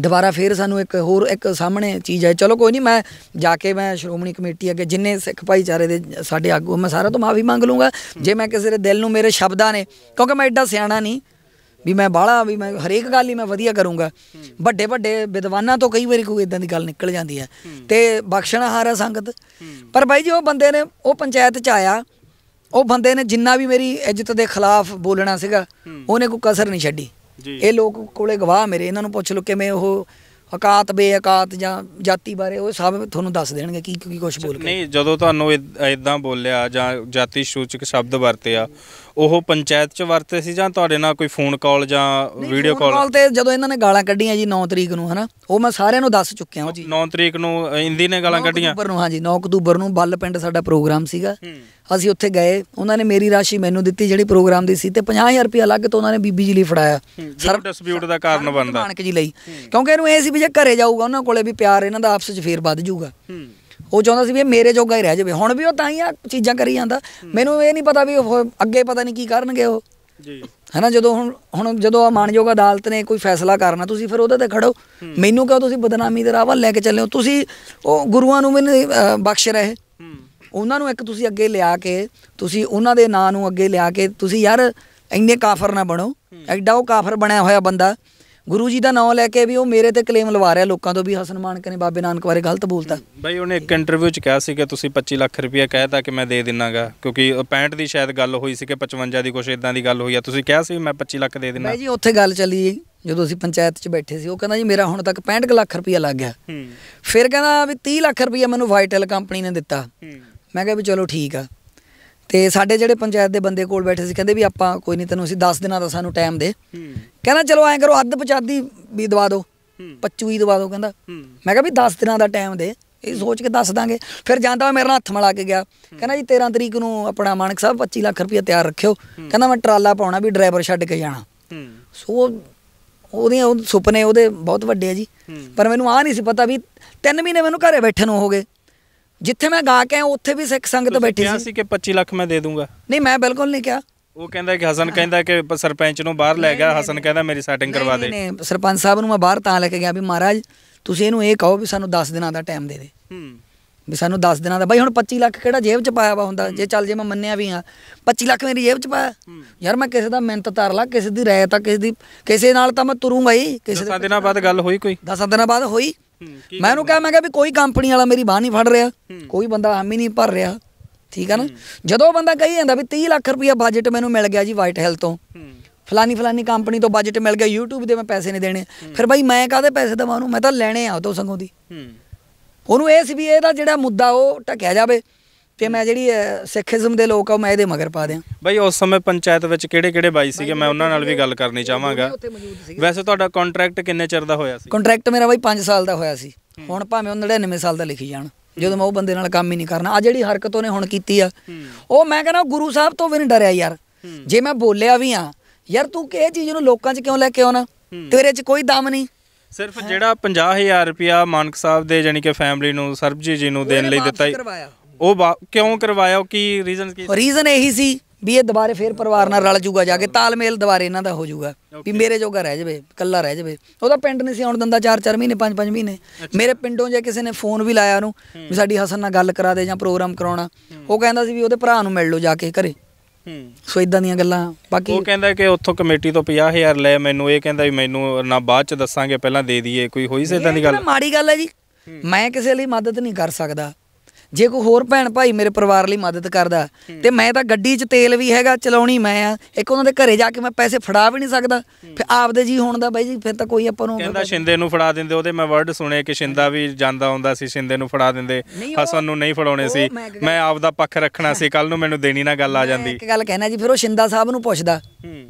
ਦੁਬਾਰਾ ਫੇਰ ਸਾਨੂੰ ਇੱਕ ਹੋਰ ਇੱਕ ਸਾਹਮਣੇ ਚੀਜ਼ ਆਈ ਚਲੋ ਕੋਈ ਨਹੀਂ ਮੈਂ ਜਾ ਕੇ ਮੈਂ ਸ਼੍ਰੋਮਣੀ ਕਮੇਟੀ ਅੱਗੇ ਜਿੰਨੇ ਸਿੱਖ ਭਾਈਚਾਰੇ ਦੇ ਸਾਡੇ ਆਗੂ ਮੈਂ ਸਾਰਾ ਤੋਂ ਮਾਫੀ ਮੰਗ ਲੂੰਗਾ ਜੇ ਮੈਂ ਕਿਸੇ ਦੇ ਦਿਲ ਨੂੰ ਮੇਰੇ ਸ਼ਬਦਾਂ ਨੇ ਕਿਉਂਕਿ ਮੈਂ ਐਡਾ ਸਿਆਣਾ ਨਹੀਂ ਵੀ ਮੈਂ ਬਾਲਾ ਵੀ ਮੈਂ ਹਰੇਕ ਗੱਲ ਹੀ ਮੈਂ ਵਧੀਆ ਕਰੂੰਗਾ ਵੱਡੇ ਵੱਡੇ ਵਿਦਵਾਨਾਂ ਤੋਂ ਕਈ ਵਾਰੀ ਕੋਈ ਇਦਾਂ ਦੀ ਗੱਲ ਨਿਕਲ ਜਾਂਦੀ ਹੈ ਤੇ ਬਖਸ਼ਣਹਾਰਾ ਸੰਗਤ ਪਰ ਬਾਈ ਜੀ ਉਹ ਬੰਦੇ ਨੇ ਉਹ ਪੰਚਾਇਤ ਚ ਆਇਆ ਉਹ ਬੰਦੇ ਨੇ ਜਿੰਨਾ ਵੀ ਮੇਰੀ ਇੱਜ਼ਤ ਦੇ ਖਿਲਾਫ ਬੋਲਣਾ ਸੀਗਾ ਉਹਨੇ ਕੋਈ ਕਸਰ ਨਹੀਂ ਛੱਡੀ ਇਹ ਲੋਕ ਕੋਲੇ ਗਵਾਹ ਮੇਰੇ ਇਹਨਾਂ ਨੂੰ ਪੁੱਛ ਲਓ ਕਿਵੇਂ ਉਹ ਹਕਾਤ ਬੇਅਕਾਤ ਜਾਂ ਜਾਤੀ ਬਾਰੇ ਉਹ ਸਭ ਤੁਹਾਨੂੰ ਦੱਸ ਦੇਣਗੇ ਕੀ ਕੀ ਕੁਝ ਬੋਲ ਕੇ ਨਹੀਂ ਜਦੋਂ ਤੁਹਾਨੂੰ ਇਦਾਂ ਬੋਲਿਆ ਜਾਂ ਜਾਤੀ ਸੂਚਕ ਸ਼ਬਦ ਵਰਤਿਆ ਉਹ ਪੰਚਾਇਤ ਚ ਵਰਤੇ ਸੀ ਜਾਂ ਤੁਹਾਡੇ ਨਾਲ ਕੋਈ ਫੋਨ ਕਾਲ ਜਾਂ ਵੀਡੀਓ ਕਾਲ ਕਾਲ ਤੇ ਜਦੋਂ ਇਹਨਾਂ ਨੇ ਗਾਲਾਂ ਕੱਢੀਆਂ ਜੀ 9 ਤਰੀਕ ਨੂੰ ਹਨਾ ਉਹ ਮੈਂ ਸਾਰਿਆਂ ਨੂੰ ਦੱਸ ਚੁੱਕਿਆ ਹਾਂ ਜੀ 9 ਤਰੀਕ ਨੂੰ ਇੰਦੀ ਨੇ ਗਾਲਾਂ ਕੱਢੀਆਂ ਨੂੰ ਹਾਂਜੀ 9 ਅਕਤੂਬਰ ਨੂੰ ਬੱਲ ਪਿੰਡ ਸਾਡਾ ਪ੍ਰੋਗਰਾਮ ਸੀਗਾ ਅਸੀਂ ਉੱਥੇ ਗਏ ਉਹਨਾਂ ਨੇ ਮੇਰੀ ਰਾਸ਼ੀ ਮੈਨੂੰ ਦਿੱਤੀ ਜਿਹੜੀ ਪ੍ਰੋਗਰਾਮ ਦੀ ਸੀ ਤੇ 50000 ਰੁਪਏ ਅਲੱਗ ਤੋਂ ਉਹਨਾਂ ਨੇ ਬੀਬੀ ਜੀ ਲਈ ਫੜਾਇਆ ਸਰ ਡਿਸਪਿਊਟ ਦਾ ਕਾਰਨ ਬਣਦਾ ਮਾਨਕ ਜੀ ਲਈ ਕਿਉਂਕਿ ਇਹਨੂੰ ਐ ਸੀ ਵੀ ਜੇ ਘਰੇ ਜਾਊਗਾ ਉਹਨਾਂ ਕੋਲੇ ਵੀ ਪਿਆਰ ਇਹਨਾਂ ਦਾ ਆਪਸ ਵਿੱਚ ਫੇਰ ਵੱਧ ਜਾਊਗਾ ਉਹ ਚਾਹੁੰਦਾ ਸੀ ਵੀ ਮੇਰੇ ਜੋਗਾ ਹੀ ਰਹਿ ਜਾਵੇ ਹੁਣ ਵੀ ਉਹ ਤਾਂ ਹੀ ਆ ਚੀਜ਼ਾਂ ਕਰੀ ਜਾਂਦਾ ਮੈਨੂੰ ਇਹ ਨਹੀਂ ਪਤਾ ਵੀ ਉਹ ਅੱਗੇ ਪਤਾ ਨਹੀਂ ਕੀ ਕਰਨਗੇ ਉਹ ਜੀ ਹੈਨਾ ਜਦੋਂ ਹੁਣ ਹੁਣ ਜਦੋਂ ਆ ਮਾਨਯੋਗ ਅਦਾਲਤ ਨੇ ਕੋਈ ਫੈਸਲਾ ਕਰਨਾ ਤੁਸੀਂ ਫਿਰ ਉਹਦੇ ਤੇ ਖੜੋ ਮੈਨੂੰ ਕਿਉਂ ਤੁਸੀਂ ਬਦਨਾਮੀ ਦੇ ਰਾਹ ਵੱਲ ਲੈ ਕੇ ਚੱਲੇ ਹੋ ਤੁਸੀਂ ਉਹ ਗੁਰੂਆਂ ਨੂੰ ਵੀ ਬਖਸ਼ ਰਹੇ ਉਹਨਾਂ ਨੂੰ ਇੱਕ ਤੁਸੀਂ ਅੱਗੇ ਲਿਆ ਕੇ ਤੁਸੀਂ ਉਹਨਾਂ ਦੇ ਨਾਂ ਨੂੰ ਅੱਗੇ ਲਿਆ ਕੇ ਤੁਸੀਂ ਯਾਰ ਇੰਨੇ ਕਾਫਰ ਨਾ ਬਣੋ ਐਡਾ ਉਹ ਕਾਫਰ ਬਣਿਆ ਹੋਇਆ ਬੰਦਾ ਗੁਰੂ ਜੀ ਦਾ ਨਾਮ ਲੈ ਕੇ ਵੀ ਉਹ ਮੇਰੇ ਤੇ ਕਲੇਮ ਲਵਾ ਰਿਹਾ ਲੋਕਾਂ ਤੋਂ ਵੀ ਹਸਨ ਮਾਨਕ ਨੇ ਬਾਬੇ ਨਾਨਕ ਬਾਰੇ ਗਲਤ ਬੋਲਤਾ ਬਈ ਉਹਨੇ ਇੱਕ ਇੰਟਰਵਿਊ 'ਚ ਕਿਹਾ ਸੀ ਕਿ ਤੁਸੀਂ 25 ਲੱਖ ਰੁਪਇਆ ਕਹਿਤਾ ਕਿ ਮੈਂ ਦੇ ਦਿਨਾਗਾ ਕਿਉਂਕਿ 65 ਦੀ ਸ਼ਾਇਦ ਗੱਲ ਹੋਈ ਸੀ ਕਿ 55 ਦੀ ਕੁਛ ਇਦਾਂ ਦੀ ਗੱਲ ਹੋਈ ਆ ਤੁਸੀਂ ਕਿਹਾ ਸੀ ਮੈਂ 25 ਲੱਖ ਦੇ ਦਿਨਾ ਬਈ ਜੀ ਉੱਥੇ ਗੱਲ ਚੱਲੀ ਜਦੋਂ ਅਸੀਂ ਪੰਚਾਇਤ 'ਚ ਬੈਠੇ ਸੀ ਉਹ ਕਹਿੰਦਾ ਜੀ ਮੇਰਾ ਹੁਣ ਤੱਕ 65 ਲੱਖ ਰੁਪਇਆ ਲੱਗ ਗਿਆ ਫਿਰ ਕਹਿੰਦਾ ਵੀ 30 ਲੱਖ ਰੁਪਏ ਮੈਨੂੰ ਵਾਈਟਲ ਕੰਪਨੀ ਨੇ ਦਿੱਤਾ ਮੈਂ ਕਿਹਾ ਵੀ ਚਲੋ ਠੀਕ ਆ ਤੇ ਸਾਡੇ ਜਿਹੜੇ ਪੰਚਾਇਤ ਦੇ ਬੰਦੇ ਕੋਲ ਬੈਠੇ ਸੀ ਕਹਿੰਦੇ ਵੀ ਆਪਾਂ ਕੋਈ ਨਹੀਂ ਤੈਨੂੰ ਅਸੀਂ 10 ਦਿਨਾਂ ਦਾ ਸਾਨੂੰ ਟਾਈਮ ਦੇ ਕਹਿੰਦਾ ਚਲੋ ਐਂ ਕਰੋ ਅੱਧ ਪਚਾਦੀ ਵੀ ਦਵਾ ਦਿਓ 25 ਦਵਾ ਦਿਓ ਕਹਿੰਦਾ ਮੈਂ ਕਿਹਾ ਵੀ 10 ਦਿਨਾਂ ਦਾ ਟਾਈਮ ਦੇ ਇਹ ਸੋਚ ਕੇ ਦੱਸ ਦਾਂਗੇ ਫਿਰ ਜਾਂਦਾ ਮੇਰੇ ਨਾਲ ਹੱਥ ਮਿਲਾ ਕੇ ਗਿਆ ਕਹਿੰਦਾ ਜੀ 13 ਤਰੀਕ ਨੂੰ ਆਪਣਾ ਮਾਨਕ ਸਾਹਿਬ 25 ਲੱਖ ਰੁਪਏ ਤਿਆਰ ਰੱਖਿਓ ਕਹਿੰਦਾ ਮੈਂ ਟਰਾਲਾ ਪਾਉਣਾ ਵੀ ਡਰਾਈਵਰ ਛੱਡ ਕੇ ਜਾਣਾ ਸੋ ਉਹਦੇ ਸੁਪਨੇ ਉਹਦੇ ਬਹੁਤ ਵੱਡੇ ਆ ਜੀ ਪਰ ਮੈਨੂੰ ਆ ਨਹੀਂ ਸੀ ਪਤਾ ਵੀ 3 ਮਹੀਨੇ ਮੈਨੂੰ ਘਰੇ ਬੈਠੇ ਨੂੰ ਹੋ ਗਏ ਜਿੱਥੇ ਮੈਂ ਗਾ ਕੇ ਆ ਉੱਥੇ ਵੀ ਸਿੱਖ ਸੰਗਤ ਬੈਠੀ ਸੀ ਸੀ ਕਿ 25 ਲੱਖ ਮੈਂ ਦੇ ਦੂੰਗਾ ਨਹੀਂ ਮੈਂ ਬਿਲਕੁਲ ਨਹੀਂ ਕਿਹਾ ਉਹ ਕਹਿੰਦਾ ਕਿ ਹਸਨ ਕਹਿੰਦਾ ਕਿ ਸਰਪੰਚ ਨੂੰ ਬਾਹਰ ਲੈ ਗਿਆ ਹਸਨ ਕਹਿੰਦਾ ਮੇਰੀ ਸੈਟਿੰਗ ਕਰਵਾ ਦੇ ਨਹੀਂ ਸਰਪੰਚ ਸਾਹਿਬ ਨੂੰ ਮੈਂ ਬਾਹਰ ਤਾਂ ਲੈ ਕੇ ਗਿਆ ਵੀ ਮਹਾਰਾਜ ਤੁਸੀਂ ਇਹਨੂੰ ਇਹ ਕਹੋ ਵੀ ਸਾਨੂੰ 10 ਦਿਨਾਂ ਦਾ ਟਾਈਮ ਦੇ ਦੇ ਹੂੰ ਵੀ ਸਾਨੂੰ 10 ਦਿਨਾਂ ਦਾ ਬਾਈ ਹੁਣ 25 ਲੱਖ ਕਿਹੜਾ ਜੇਬ 'ਚ ਪਾਇਆ ਵਾ ਹੁੰਦਾ ਜੇ ਚੱਲ ਜੇ ਮੈਂ ਮੰਨਿਆ ਵੀ ਆ 25 ਲੱਖ ਮੇਰੀ ਜੇਬ 'ਚ ਪਾਇਆ ਯਾਰ ਮੈਂ ਕਿਸੇ ਦਾ ਮਿਹਨਤ ਤਾਰ ਲਾ ਕਿਸੇ ਦੀ ਰਾਇ ਤਾਂ ਕਿਸੇ ਦੀ ਕਿਸੇ ਨਾਲ ਤਾਂ ਮੈਂ ਤੁਰੂੰਗਾ ਹੀ ਕਿਸੇ ਦੇ 10 ਦਿਨਾਂ ਬਾਅਦ ਗੱਲ ਹੋਈ ਕੋਈ 10 ਦਿਨਾਂ ਬਾਅਦ ਹੋਈ ਮੈਂ ਉਹਨੂੰ ਕਿਹਾ ਮੈਂ ਕਿਹਾ ਵੀ ਕੋਈ ਕੰਪਨੀ ਵਾਲਾ ਮੇਰੀ ਬਾਹ ਨਹੀਂ ਫੜ ਰਿਹਾ ਕੋਈ ਬੰਦਾ ਹਾਮੀ ਨਹੀਂ ਭਰ ਰਿਹਾ ਠੀਕ ਹੈ ਨਾ ਜਦੋਂ ਬੰਦਾ ਕਹੀ ਜਾਂਦਾ ਵੀ 30 ਲੱਖ ਰੁਪਇਆ ਬਜਟ ਮੈਨੂੰ ਮਿਲ ਗਿਆ ਜੀ ਵਾਈਟ ਹੈਲ ਤੋਂ ਫਲਾਨੀ ਫਲਾਨੀ ਕੰਪਨੀ ਤੋਂ ਬਜਟ ਮਿਲ ਗਿਆ YouTube ਦੇ ਮੈਂ ਪੈਸੇ ਨਹੀਂ ਦੇਣੇ ਫਿਰ ਬਾਈ ਮੈਂ ਕਾਹਦੇ ਪੈਸੇ ਦਵਾਂ ਉਹਨੂੰ ਮੈਂ ਤਾਂ ਲੈਣੇ ਆ ਉਹ ਤੋਂ ਸੰਗੋਂ ਦੀ ਉਹਨੂੰ ਇਹ ਸੀ ਵੀ ਇਹਦਾ ਜਿਹੜਾ ਮੁੱਦਾ ਉਹ ਟਕਿਆ ਜਾਵੇ ਤੇ ਮੈਂ ਜਿਹੜੀ ਸਿੱਖਿਸਮ ਦੇ ਲੋਕ ਆ ਮੈਂ ਇਹਦੇ ਮਗਰ ਪਾ ਦਿਆਂ ਬਈ ਉਸ ਸਮੇਂ ਪੰਚਾਇਤ ਵਿੱਚ ਕਿਹੜੇ ਕਿਹੜੇ ਬਾਈ ਸੀਗੇ ਮੈਂ ਉਹਨਾਂ ਨਾਲ ਵੀ ਗੱਲ ਕਰਨੀ ਚਾਹਾਂਗਾ ਵੈਸੇ ਤੁਹਾਡਾ ਕੰਟਰੈਕਟ ਕਿੰਨੇ ਚਿਰ ਦਾ ਹੋਇਆ ਸੀ ਕੰਟਰੈਕਟ ਮੇਰਾ ਬਈ 5 ਸਾਲ ਦਾ ਹੋਇਆ ਸੀ ਹੁਣ ਭਾਵੇਂ ਉਹ 99 ਸਾਲ ਦਾ ਲਿਖੀ ਜਾਣ ਜਦੋਂ ਮੈਂ ਉਹ ਬੰਦੇ ਨਾਲ ਕੰਮ ਹੀ ਨਹੀਂ ਕਰਨਾ ਆ ਜਿਹੜੀ ਹਰਕਤ ਉਹਨੇ ਹੁਣ ਕੀਤੀ ਆ ਉਹ ਮੈਂ ਕਹਿੰਦਾ ਗੁਰੂ ਸਾਹਿਬ ਤੋਂ ਵੀ ਨਹੀਂ ਡਰਿਆ ਯਾਰ ਜੇ ਮੈਂ ਬੋਲਿਆ ਵੀ ਆ ਯਾਰ ਤੂੰ ਕਿਹ ਚੀਜ਼ ਨੂੰ ਲੋਕਾਂ 'ਚ ਕਿਉਂ ਲੈ ਕੇ ਆਉਣਾ ਤੇਰੇ 'ਚ ਕੋਈ ਦਮ ਨਹੀਂ ਸਿਰਫ ਜਿਹੜਾ 50000 ਰੁਪਿਆ ਮਾਨਕ ਸਾਹਿਬ ਦੇ ਜਾਨੀ ਕਿ ਫੈਮਿਲੀ ਨੂੰ ਸਰਬਜੀ ਜੀ ਨੂੰ ਦੇਣ ਲਈ ਦਿੱਤਾ ਉਹ ਕਿਉਂ ਕਰਵਾਇਆ ਕਿ ਰੀਜ਼ਨ ਕੀ ਰੀਜ਼ਨ ਇਹੀ ਸੀ ਵੀ ਇਹ ਦੁਬਾਰੇ ਫੇਰ ਪਰਿਵਾਰ ਨਾਲ ਰਲ ਜੂਗਾ ਜਾ ਕੇ ਤਾਲਮੇਲ ਦੁਬਾਰੇ ਇਹਨਾਂ ਦਾ ਹੋ ਜੂਗਾ ਵੀ ਮੇਰੇ ਜੋਗਾ ਰਹਿ ਜਵੇ ਇਕੱਲਾ ਰਹਿ ਜਵੇ ਉਹਦਾ ਪਿੰਡ ਨਹੀਂ ਸੀ ਆਉਣ ਦਿੰਦਾ 4-4 ਮਹੀਨੇ 5-5 ਮਹੀਨੇ ਮੇਰੇ ਪਿੰਡੋਂ ਜੇ ਕਿਸੇ ਨੇ ਫੋਨ ਵੀ ਲਾਇਆ ਉਹਨੂੰ ਵੀ ਸਾਡੀ ਹਸਨ ਨਾਲ ਗੱਲ ਕਰਾ ਦੇ ਜਾਂ ਪ੍ਰੋਗਰਾਮ ਕਰਾਉਣਾ ਉਹ ਕਹਿੰਦਾ ਸੀ ਵੀ ਉਹਦੇ ਭਰਾ ਨੂੰ ਮਿਲ ਲਓ ਜਾ ਕੇ ਘਰੇ ਸੋ ਇਦਾਂ ਦੀਆਂ ਗੱਲਾਂ ਬਾਕੀ ਉਹ ਕਹਿੰਦਾ ਕਿ ਉੱਥੋਂ ਕਮੇਟੀ ਤੋਂ 50000 ਲੈ ਮੈਨੂੰ ਇਹ ਕਹਿੰਦਾ ਵੀ ਮੈਨੂੰ ਨਾ ਬਾਅਦ ਚ ਦੱਸਾਂਗੇ ਪਹਿਲਾਂ ਦੇ ਦਈਏ ਕੋਈ ਹੋਈ ਸੇ ਇਦਾਂ ਦੀ ਗੱਲ ਮਾੜੀ ਗੱਲ ਹੈ ਜੀ ਮੈਂ ਕਿਸੇ ਲਈ ਮਦਦ ਨਹੀਂ ਕਰ ਸਕਦਾ ਜੇ ਕੋਈ ਹੋਰ ਭੈਣ ਭਾਈ ਮੇਰੇ ਪਰਿਵਾਰ ਲਈ ਮਦਦ ਕਰਦਾ ਤੇ ਮੈਂ ਤਾਂ ਗੱਡੀ 'ਚ ਤੇਲ ਵੀ ਹੈਗਾ ਚਲਾਉਣੀ ਮੈਂ ਆ ਇੱਕ ਉਹਨਾਂ ਦੇ ਘਰੇ ਜਾ ਕੇ ਮੈਂ ਪੈਸੇ ਫੜਾ ਵੀ ਨਹੀਂ ਸਕਦਾ ਫਿਰ ਆਪਦੇ ਜੀ ਹੋਣ ਦਾ ਬਾਈ ਜੀ ਫਿਰ ਤਾਂ ਕੋਈ ਆਪਾਂ ਨੂੰ ਕਹਿੰਦਾ ਸ਼ਿੰਦੇ ਨੂੰ ਫੜਾ ਦਿੰਦੇ ਉਹਦੇ ਮੈਂ ਵਰਡ ਸੁਣੇ ਕਿ ਸ਼ਿੰਦਾ ਵੀ ਜਾਂਦਾ ਹੁੰਦਾ ਸੀ ਸ਼ਿੰਦੇ ਨੂੰ ਫੜਾ ਦਿੰਦੇ ਹਸਨ ਨੂੰ ਨਹੀਂ ਫੜਾਉਣੇ ਸੀ ਮੈਂ ਆਪਦਾ ਪੱਖ ਰੱਖਣਾ ਸੀ ਕੱਲ ਨੂੰ ਮੈਨੂੰ ਦੇਣੀ ਨਾ ਗੱਲ ਆ ਜਾਂਦੀ ਇੱਕ ਗੱਲ ਕਹਿਣਾ ਜੀ ਫਿਰ ਉਹ ਸ਼ਿੰਦਾ ਸਾਹਿਬ ਨੂੰ ਪੁੱਛਦਾ ਹੂੰ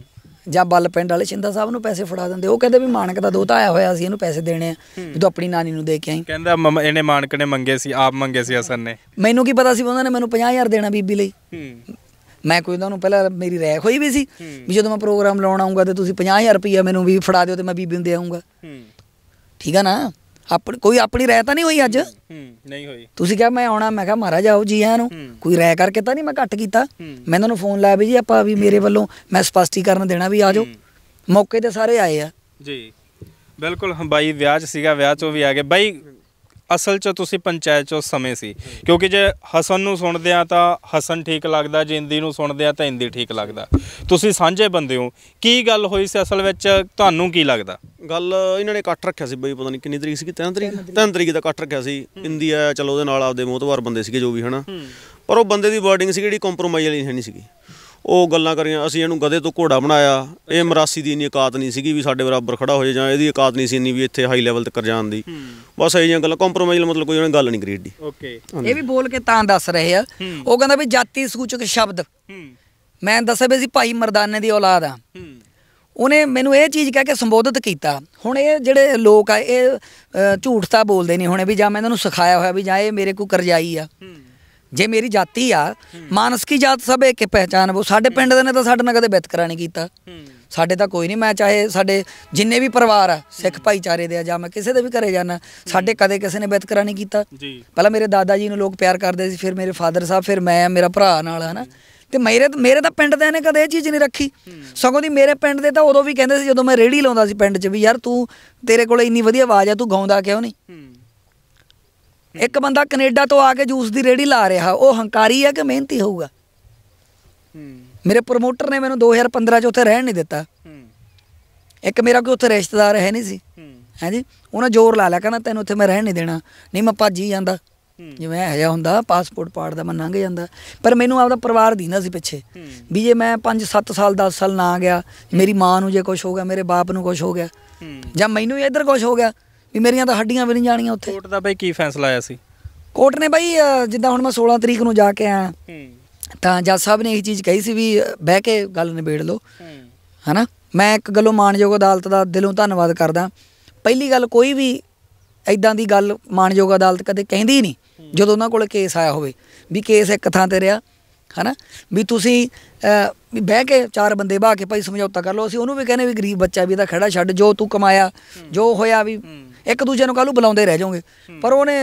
ਜਾਂ ਬੱਲ ਪਿੰਡ ਵਾਲੇ ਸ਼ਿੰਦਾ ਸਾਹਿਬ ਨੂੰ ਪੈਸੇ ਫੜਾ ਦਿੰਦੇ ਉਹ ਕਹਿੰਦੇ ਵੀ ਮਾਨਕ ਦਾ ਦੋਤਾ ਆਇਆ ਹੋਇਆ ਸੀ ਇਹਨੂੰ ਪੈਸੇ ਦੇਣੇ ਆ ਵੀ ਤੂੰ ਆਪਣੀ ਨਾਨੀ ਨੂੰ ਦੇ ਕੇ ਆਈ ਕਹਿੰਦਾ ਇਹਨੇ ਮਾਨਕ ਨੇ ਮੰਗੇ ਸੀ ਆਪ ਮੰਗੇ ਸੀ ਹਸਨ ਨੇ ਮੈਨੂੰ ਕੀ ਪਤਾ ਸੀ ਉਹਨਾਂ ਨੇ ਮੈਨੂੰ 50000 ਦੇਣਾ ਬੀਬੀ ਲਈ ਮੈਂ ਕੋਈ ਉਹਨਾਂ ਨੂੰ ਪਹਿਲਾਂ ਮੇਰੀ ਰੈਕ ਹੋਈ ਵੀ ਸੀ ਵੀ ਜਦੋਂ ਮੈਂ ਪ੍ਰੋਗਰਾਮ ਲਾਉਣ ਆਉਂਗਾ ਤੇ ਤੁਸੀਂ 50000 ਰੁਪਇਆ ਮੈਨੂੰ ਵੀ ਫੜਾ ਦਿਓ ਤੇ ਮੈਂ ਬੀਬੀ ਨੂੰ ਦੇ ਆਉਂਗਾ ਠੀਕ ਆ ਨਾ ਆਪਣੀ ਕੋਈ ਆਪਣੀ ਰਾਇ ਤਾਂ ਨਹੀਂ ਹੋਈ ਅੱਜ ਨਹੀਂ ਹੋਈ ਤੁਸੀਂ ਕਿਹਾ ਮੈਂ ਆਉਣਾ ਮੈਂ ਕਿਹਾ ਮਹਾਰਾਜ ਆਓ ਜੀ ਆਇਆਂ ਨੂੰ ਕੋਈ ਰਾਇ ਕਰਕੇ ਤਾਂ ਨਹੀਂ ਮੈਂ ਘੱਟ ਕੀਤਾ ਮੈਂ ਇਹਨਾਂ ਨੂੰ ਫੋਨ ਲਾਇਆ ਵੀ ਜੀ ਆਪਾਂ ਵੀ ਮੇਰੇ ਵੱਲੋਂ ਮੈਂ ਸਪਸ਼ਟੀਕਰਨ ਦੇਣਾ ਵੀ ਆ ਜਾਓ ਮੌਕੇ ਤੇ ਸਾਰੇ ਆਏ ਆ ਜੀ ਬਿਲਕੁਲ ਬਾਈ ਵਿਆਹ ਚ ਸੀਗਾ ਵਿਆਹ ਚੋਂ ਵੀ ਆ ਗਏ ਬਾਈ ਅਸਲ 'ਚ ਤੁਸੀਂ ਪੰਚਾਇਤ 'ਚ ਉਸ ਸਮੇਂ ਸੀ ਕਿਉਂਕਿ ਜੇ ਹਸਨ ਨੂੰ ਸੁਣਦੇ ਆ ਤਾਂ ਹਸਨ ਠੀਕ ਲੱਗਦਾ ਜੇ ਇੰਦੀ ਨੂੰ ਸੁਣਦੇ ਆ ਤਾਂ ਇੰਦੀ ਠੀਕ ਲੱਗਦਾ ਤੁਸੀਂ ਸਾਂਝੇ ਬੰਦੇ ਹੋ ਕੀ ਗੱਲ ਹੋਈ ਸੀ ਅਸਲ ਵਿੱਚ ਤੁਹਾਨੂੰ ਕੀ ਲੱਗਦਾ ਗੱਲ ਇਹਨਾਂ ਨੇ ਕੱਟ ਰੱਖਿਆ ਸੀ ਬਈ ਪਤਾ ਨਹੀਂ ਕਿੰਨੀ ਤਰੀਕ ਸੀ 3 ਤਰੀਕ 3 ਤਰੀਕ ਦਾ ਕੱਟ ਰੱਖਿਆ ਸੀ ਇੰਦੀ ਆ ਚਲੋ ਉਹਦੇ ਨਾਲ ਆਪਦੇ ਮੋਹਤਵਾਰ ਬੰਦੇ ਸੀਗੇ ਜੋ ਵੀ ਹਨਾ ਪਰ ਉਹ ਬੰਦੇ ਦੀ ਵਰਡਿੰਗ ਸੀ ਜਿਹੜੀ ਕੰਪਰੋਮਾਈਜ਼ ਵਾਲੀ ਨਹੀਂ ਸੀਗੀ ਉਹ ਗੱਲਾਂ ਕਰੀਆਂ ਅਸੀਂ ਇਹਨੂੰ ਗਧੇ ਤੋਂ ਘੋੜਾ ਬਣਾਇਆ ਇਹ ਮਰਾਸੀ ਦੀ ਨਹੀਂ ਇਕਾਤ ਨਹੀਂ ਸੀਗੀ ਵੀ ਸਾਡੇ ਬਰਾਬਰ ਖੜਾ ਹੋ ਜਾਏ ਜਾਂ ਇਹਦੀ ਇਕਾਤ ਨਹੀਂ ਸੀ ਇੰਨੀ ਵੀ ਇੱਥੇ ਹਾਈ ਲੈਵਲ ਤੱਕ ਜਾਣ ਦੀ ਬਸ ਇਹ ਜੀਆਂ ਗੱਲਾਂ ਕੰਪਰੋਮਾਈਜ਼ ਮਤਲਬ ਕੋਈ ਉਹਨੇ ਗੱਲ ਨਹੀਂ ਕਰੀ ਏਡੀ ਓਕੇ ਇਹ ਵੀ ਬੋਲ ਕੇ ਤਾਂ ਦੱਸ ਰਹੇ ਆ ਉਹ ਕਹਿੰਦਾ ਵੀ ਜਾਤੀ ਸੂਚਕ ਸ਼ਬਦ ਮੈਂ ਦੱਸਿਆ ਵੀ ਅਸੀਂ ਭਾਈ ਮਰਦਾਨੇ ਦੀ ਔਲਾਦ ਆ ਉਹਨੇ ਮੈਨੂੰ ਇਹ ਚੀਜ਼ ਕਹਿ ਕੇ ਸੰਬੋਧਿਤ ਕੀਤਾ ਹੁਣ ਇਹ ਜਿਹੜੇ ਲੋਕ ਆ ਇਹ ਝੂਠ ਤਾਂ ਬੋਲਦੇ ਨਹੀਂ ਹੁਣੇ ਵੀ ਜਾਂ ਮੈਂ ਇਹਨਾਂ ਨੂੰ ਸਿਖਾਇਆ ਹੋਇਆ ਵੀ ਜਾਂ ਇਹ ਮੇਰੇ ਕੋਲ ਕਰਜਾਈ ਆ ਜੇ ਮੇਰੀ ਜਾਤੀ ਆ ਮਾਨਸ ਕੀ ਜਾਤ ਸਭ ਇੱਕ ਪਹਿਚਾਨ ਉਹ ਸਾਡੇ ਪਿੰਡ ਦੇ ਨੇ ਤਾਂ ਸਾਡੇ ਨਾਲ ਕਦੇ ਵਿਤਕਰਾ ਨਹੀਂ ਕੀਤਾ ਸਾਡੇ ਤਾਂ ਕੋਈ ਨਹੀਂ ਮੈਂ ਚਾਹੇ ਸਾਡੇ ਜਿੰਨੇ ਵੀ ਪਰਿਵਾਰ ਆ ਸਿੱਖ ਭਾਈਚਾਰੇ ਦੇ ਆ ਜਾਂ ਮੈਂ ਕਿਸੇ ਦੇ ਵੀ ਘਰੇ ਜਾਣਾ ਸਾਡੇ ਕਦੇ ਕਿਸੇ ਨੇ ਵਿਤਕਰਾ ਨਹੀਂ ਕੀਤਾ ਪਹਿਲਾਂ ਮੇਰੇ ਦਾਦਾ ਜੀ ਨੂੰ ਲੋਕ ਪਿਆਰ ਕਰਦੇ ਸੀ ਫਿਰ ਮੇਰੇ ਫਾਦਰ ਸਾਹਿਬ ਫਿਰ ਮੈਂ ਆ ਮੇਰਾ ਭਰਾ ਨਾਲ ਹਨਾ ਤੇ ਮੇਰੇ ਮੇਰੇ ਤਾਂ ਪਿੰਡ ਦੇ ਨੇ ਕਦੇ ਇਹ ਚੀਜ਼ ਨਹੀਂ ਰੱਖੀ ਸਗੋਂ ਦੀ ਮੇਰੇ ਪਿੰਡ ਦੇ ਤਾਂ ਉਦੋਂ ਵੀ ਕਹਿੰਦੇ ਸੀ ਜਦੋਂ ਮੈਂ ਰੇੜੀ ਲਾਉਂਦਾ ਸੀ ਪਿੰਡ 'ਚ ਵੀ ਯਾਰ ਤੂੰ ਤੇਰੇ ਕੋਲ ਇੰਨੀ ਵਧੀਆ ਆਵਾਜ਼ ਆ ਤੂੰ ਗਾਉਂਦਾ ਕਿਉਂ ਨਹੀਂ ਇੱਕ ਬੰਦਾ ਕੈਨੇਡਾ ਤੋਂ ਆ ਕੇ ਜੂਸ ਦੀ ਰੇੜੀ ਲਾ ਰਿਹਾ ਉਹ ਹੰਕਾਰੀ ਹੈ ਕਿ ਮਿਹਨਤੀ ਹੋਊਗਾ ਮੇਰੇ ਪ੍ਰੋਮੋਟਰ ਨੇ ਮੈਨੂੰ 2015 ਚ ਉੱਥੇ ਰਹਿਣ ਨਹੀਂ ਦਿੱਤਾ ਇੱਕ ਮੇਰਾ ਕੋਈ ਉੱਥੇ ਰਿਸ਼ਤੇਦਾਰ ਹੈ ਨਹੀਂ ਸੀ ਹਾਂਜੀ ਉਹਨਾਂ ਜ਼ੋਰ ਲਾ ਲਿਆ ਕਹਿੰਦਾ ਤੈਨੂੰ ਉੱਥੇ ਮੈਂ ਰਹਿਣ ਨਹੀਂ ਦੇਣਾ ਨਹੀਂ ਮੈਂ ਭੱਜ ਹੀ ਜਾਂਦਾ ਜਿਵੇਂ ਇਹ ਜਿਹਾ ਹੁੰਦਾ ਪਾਸਪੋਰਟ ਦਾ ਮੈਂ ਲੰਘ ਜਾਂਦਾ ਪਰ ਮੈਨੂੰ ਆਪਦਾ ਪਰਿਵਾਰ ਦੀਨਾ ਸੀ ਪਿੱਛੇ ਵੀ ਜੇ ਮੈਂ 5-7 ਸਾਲ 10 ਸਾਲ ਨਾ ਗਿਆ ਮੇਰੀ ਮਾਂ ਨੂੰ ਜੇ ਕੁਝ ਹੋ ਗਿਆ ਮੇਰੇ ਬਾਪ ਨੂੰ ਕੁਝ ਹੋ ਗਿਆ ਜਾਂ ਮੈਨੂੰ ਇਧਰ ਕੁਝ ਹੋ ਗਿਆ ਵੀ ਮੇਰੀਆਂ ਤਾਂ ਹੱਡੀਆਂ ਵੀ ਨਹੀਂ ਜਾਣੀਆਂ ਉੱਥੇ ਕੋਰਟ ਦਾ ਬਈ ਕੀ ਫੈਸਲਾ ਆਇਆ ਸੀ ਕੋਰਟ ਨੇ ਬਈ ਜਿੱਦਾਂ ਹੁਣ ਮੈਂ 16 ਤਰੀਕ ਨੂੰ ਜਾ ਕੇ ਆਇਆ ਤਾਂ ਜੱਜ ਸਾਹਿਬ ਨੇ ਇਹ ਚੀਜ਼ ਕਹੀ ਸੀ ਵੀ ਬਹਿ ਕੇ ਗੱਲ ਨਿਬੇੜ ਲਓ ਹਨਾ ਮੈਂ ਇੱਕ ਗੱਲੋਂ ਮਾਨਯੋਗ ਅਦਾਲਤ ਦਾ ਦਿਲੋਂ ਧੰਨਵਾਦ ਕਰਦਾ ਪਹਿਲੀ ਗੱਲ ਕੋਈ ਵੀ ਐਦਾਂ ਦੀ ਗੱਲ ਮਾਨਯੋਗ ਅਦਾਲਤ ਕਦੇ ਕਹਿੰਦੀ ਨਹੀਂ ਜਦੋਂ ਉਹਨਾਂ ਕੋਲ ਕੇਸ ਆਇਆ ਹੋਵੇ ਵੀ ਕੇਸ ਇੱਕ ਥਾਂ ਤੇ ਰਿਹਾ ਹਨਾ ਵੀ ਤੁਸੀਂ ਵੀ ਬਹਿ ਕੇ ਚਾਰ ਬੰਦੇ ਬਾਹ ਕੇ ਭਾਈ ਸਮਝੌਤਾ ਕਰ ਲਓ ਅਸੀਂ ਉਹਨੂੰ ਵੀ ਕਹਿੰਦੇ ਵੀ ਗਰੀਬ ਬੱਚਾ ਵੀ ਇਹਦਾ ਖੜਾ ਛੱਡ ਜੋ ਤੂੰ ਕਮਾਇਆ ਜੋ ਹੋਇਆ ਵੀ ਇੱਕ ਦੂਜੇ ਨੂੰ ਕੱਲੂ ਬੁਲਾਉਂਦੇ ਰਹਿ ਜਾਓਗੇ ਪਰ ਉਹਨੇ